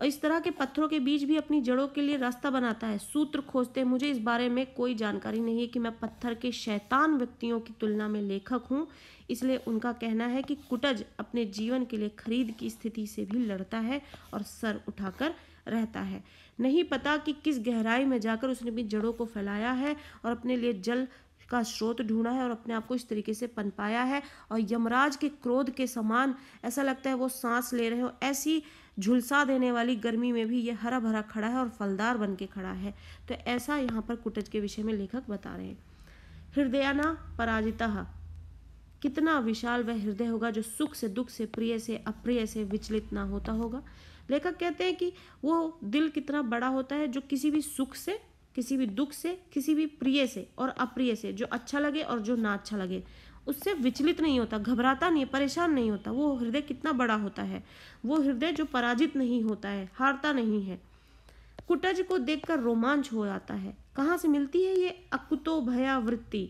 और इस तरह के पत्थरों के बीच भी अपनी जड़ों के लिए रास्ता बनाता है सूत्र खोजते हैं मुझे इस बारे में कोई जानकारी नहीं है कि मैं पत्थर के शैतान व्यक्तियों की तुलना में लेखक हूँ इसलिए उनका कहना है कि कुटज अपने जीवन के लिए खरीद की स्थिति से भी लड़ता है और सर उठाकर रहता है नहीं पता कि किस गहराई में जाकर उसने भी जड़ों को फैलाया है और अपने लिए जल का स्रोत ढूंढा है और अपने आप को इस तरीके से पनपाया है और यमराज के क्रोध के समान ऐसा लगता है वो सांस ले रहे हो ऐसी झुलसा देने वाली गर्मी में भी ये हरा भरा खड़ा है और फलदार बन के खड़ा है तो ऐसा यहाँ पर कुटज के विषय में लेखक बता रहे हैं हृदयाना पराजिता कितना विशाल वह हृदय होगा जो सुख से दुख से प्रिय से अप्रिय से विचलित ना होता होगा लेखक कहते हैं कि वो दिल कितना बड़ा होता है जो किसी भी सुख से किसी भी दुख से किसी भी प्रिय से और अप्रिय से जो अच्छा लगे और जो ना अच्छा लगे उससे विचलित नहीं होता घबराता नहीं परेशान नहीं होता वो हृदय कितना बड़ा होता है वो हृदय जो पराजित नहीं होता है हारता नहीं है कुटज को देखकर रोमांच हो जाता है कहाँ से मिलती है ये अकुतो भया वृत्ति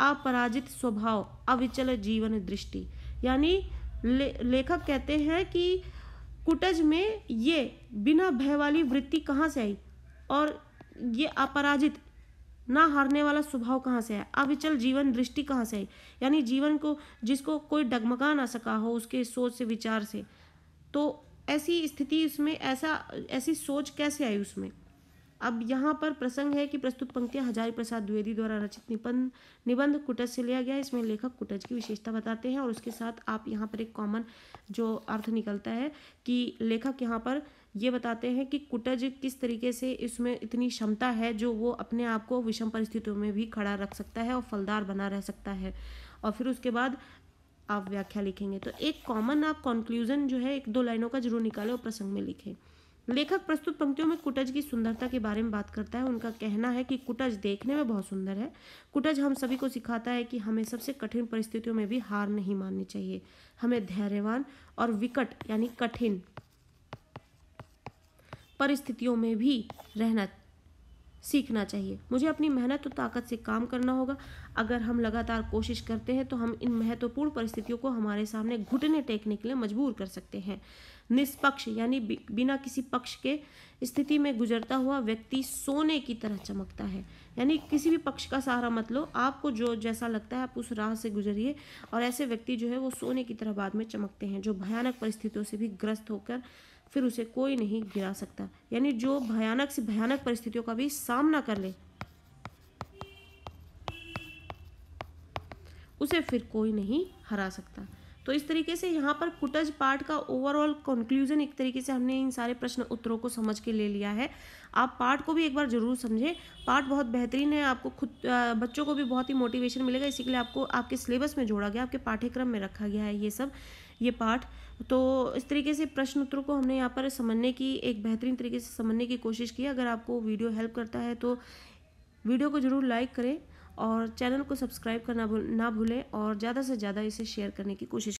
अपराजित स्वभाव अविचल जीवन दृष्टि यानी ले, लेखक कहते हैं कि कुटज में ये बिना भय वाली वृत्ति कहाँ से आई और ये अपराजित ना हारने वाला स्वभाव कहाँ से आया अविचल जीवन दृष्टि कहाँ से आई यानी जीवन को जिसको कोई डगमगा ना सका हो उसके सोच से विचार से तो ऐसी स्थिति उसमें ऐसा ऐसी सोच कैसे आई उसमें अब यहाँ पर प्रसंग है कि प्रस्तुत पंक्तियाँ हजारी प्रसाद द्विवेदी द्वारा रचित निबंध निबंध कुटज से लिया गया इसमें लेखक कुटज की विशेषता बताते हैं और उसके साथ आप यहाँ पर एक कॉमन जो अर्थ निकलता है कि लेखक यहाँ पर ये बताते हैं कि कुटज किस तरीके से इसमें इतनी क्षमता है जो वो अपने आप को विषम परिस्थितियों में भी खड़ा रख सकता है और फलदार बना रह सकता है और फिर उसके बाद आप व्याख्या लिखेंगे तो एक कॉमन आप कंक्लूजन जो है एक दो लाइनों का जरूर निकालें और प्रसंग में लिखें लेखक प्रस्तुत पंक्तियों में कुटज की सुंदरता के बारे में बात करता है उनका कहना है कि कुटज देखने में बहुत सुंदर है कुटज हम सभी को सिखाता है कि हमें सबसे कठिन परिस्थितियों में भी हार नहीं माननी चाहिए हमें धैर्यवान और विकट यानी कठिन परिस्थितियों में भी रहना सीखना चाहिए मुझे अपनी मेहनत और ताकत से काम करना होगा अगर हम लगातार कोशिश करते हैं तो हम इन महत्वपूर्ण परिस्थितियों को हमारे सामने घुटने टेकने के लिए मजबूर कर सकते हैं निष्पक्ष यानी बिना किसी पक्ष के स्थिति में गुजरता हुआ व्यक्ति सोने की तरह चमकता है यानी किसी भी पक्ष का सहारा मत लो आपको जो जैसा लगता है आप उस राह से गुजरिए और ऐसे व्यक्ति जो है वो सोने की तरह बाद में चमकते हैं जो भयानक परिस्थितियों से भी ग्रस्त होकर फिर उसे कोई नहीं गिरा सकता यानी जो भयानक से भयानक परिस्थितियों का भी सामना कर ले उसे फिर कोई नहीं हरा सकता तो इस तरीके से यहाँ पर कुटज पार्ट का ओवरऑल कंक्लूजन एक तरीके से हमने इन सारे प्रश्न उत्तरों को समझ के ले लिया है आप पार्ट को भी एक बार जरूर समझें पार्ट बहुत बेहतरीन है आपको खुद बच्चों को भी बहुत ही मोटिवेशन मिलेगा इसी के लिए आपको आपके सिलेबस में जोड़ा गया आपके पाठ्यक्रम में रखा गया है ये सब ये पाठ तो इस तरीके से प्रश्न उत्तरों को हमने यहाँ पर समझने की एक बेहतरीन तरीके से समझने की कोशिश की अगर आपको वीडियो हेल्प करता है तो वीडियो को ज़रूर लाइक करें और चैनल को सब्सक्राइब करना भूल ना भूलें और ज़्यादा से ज़्यादा इसे शेयर करने की कोशिश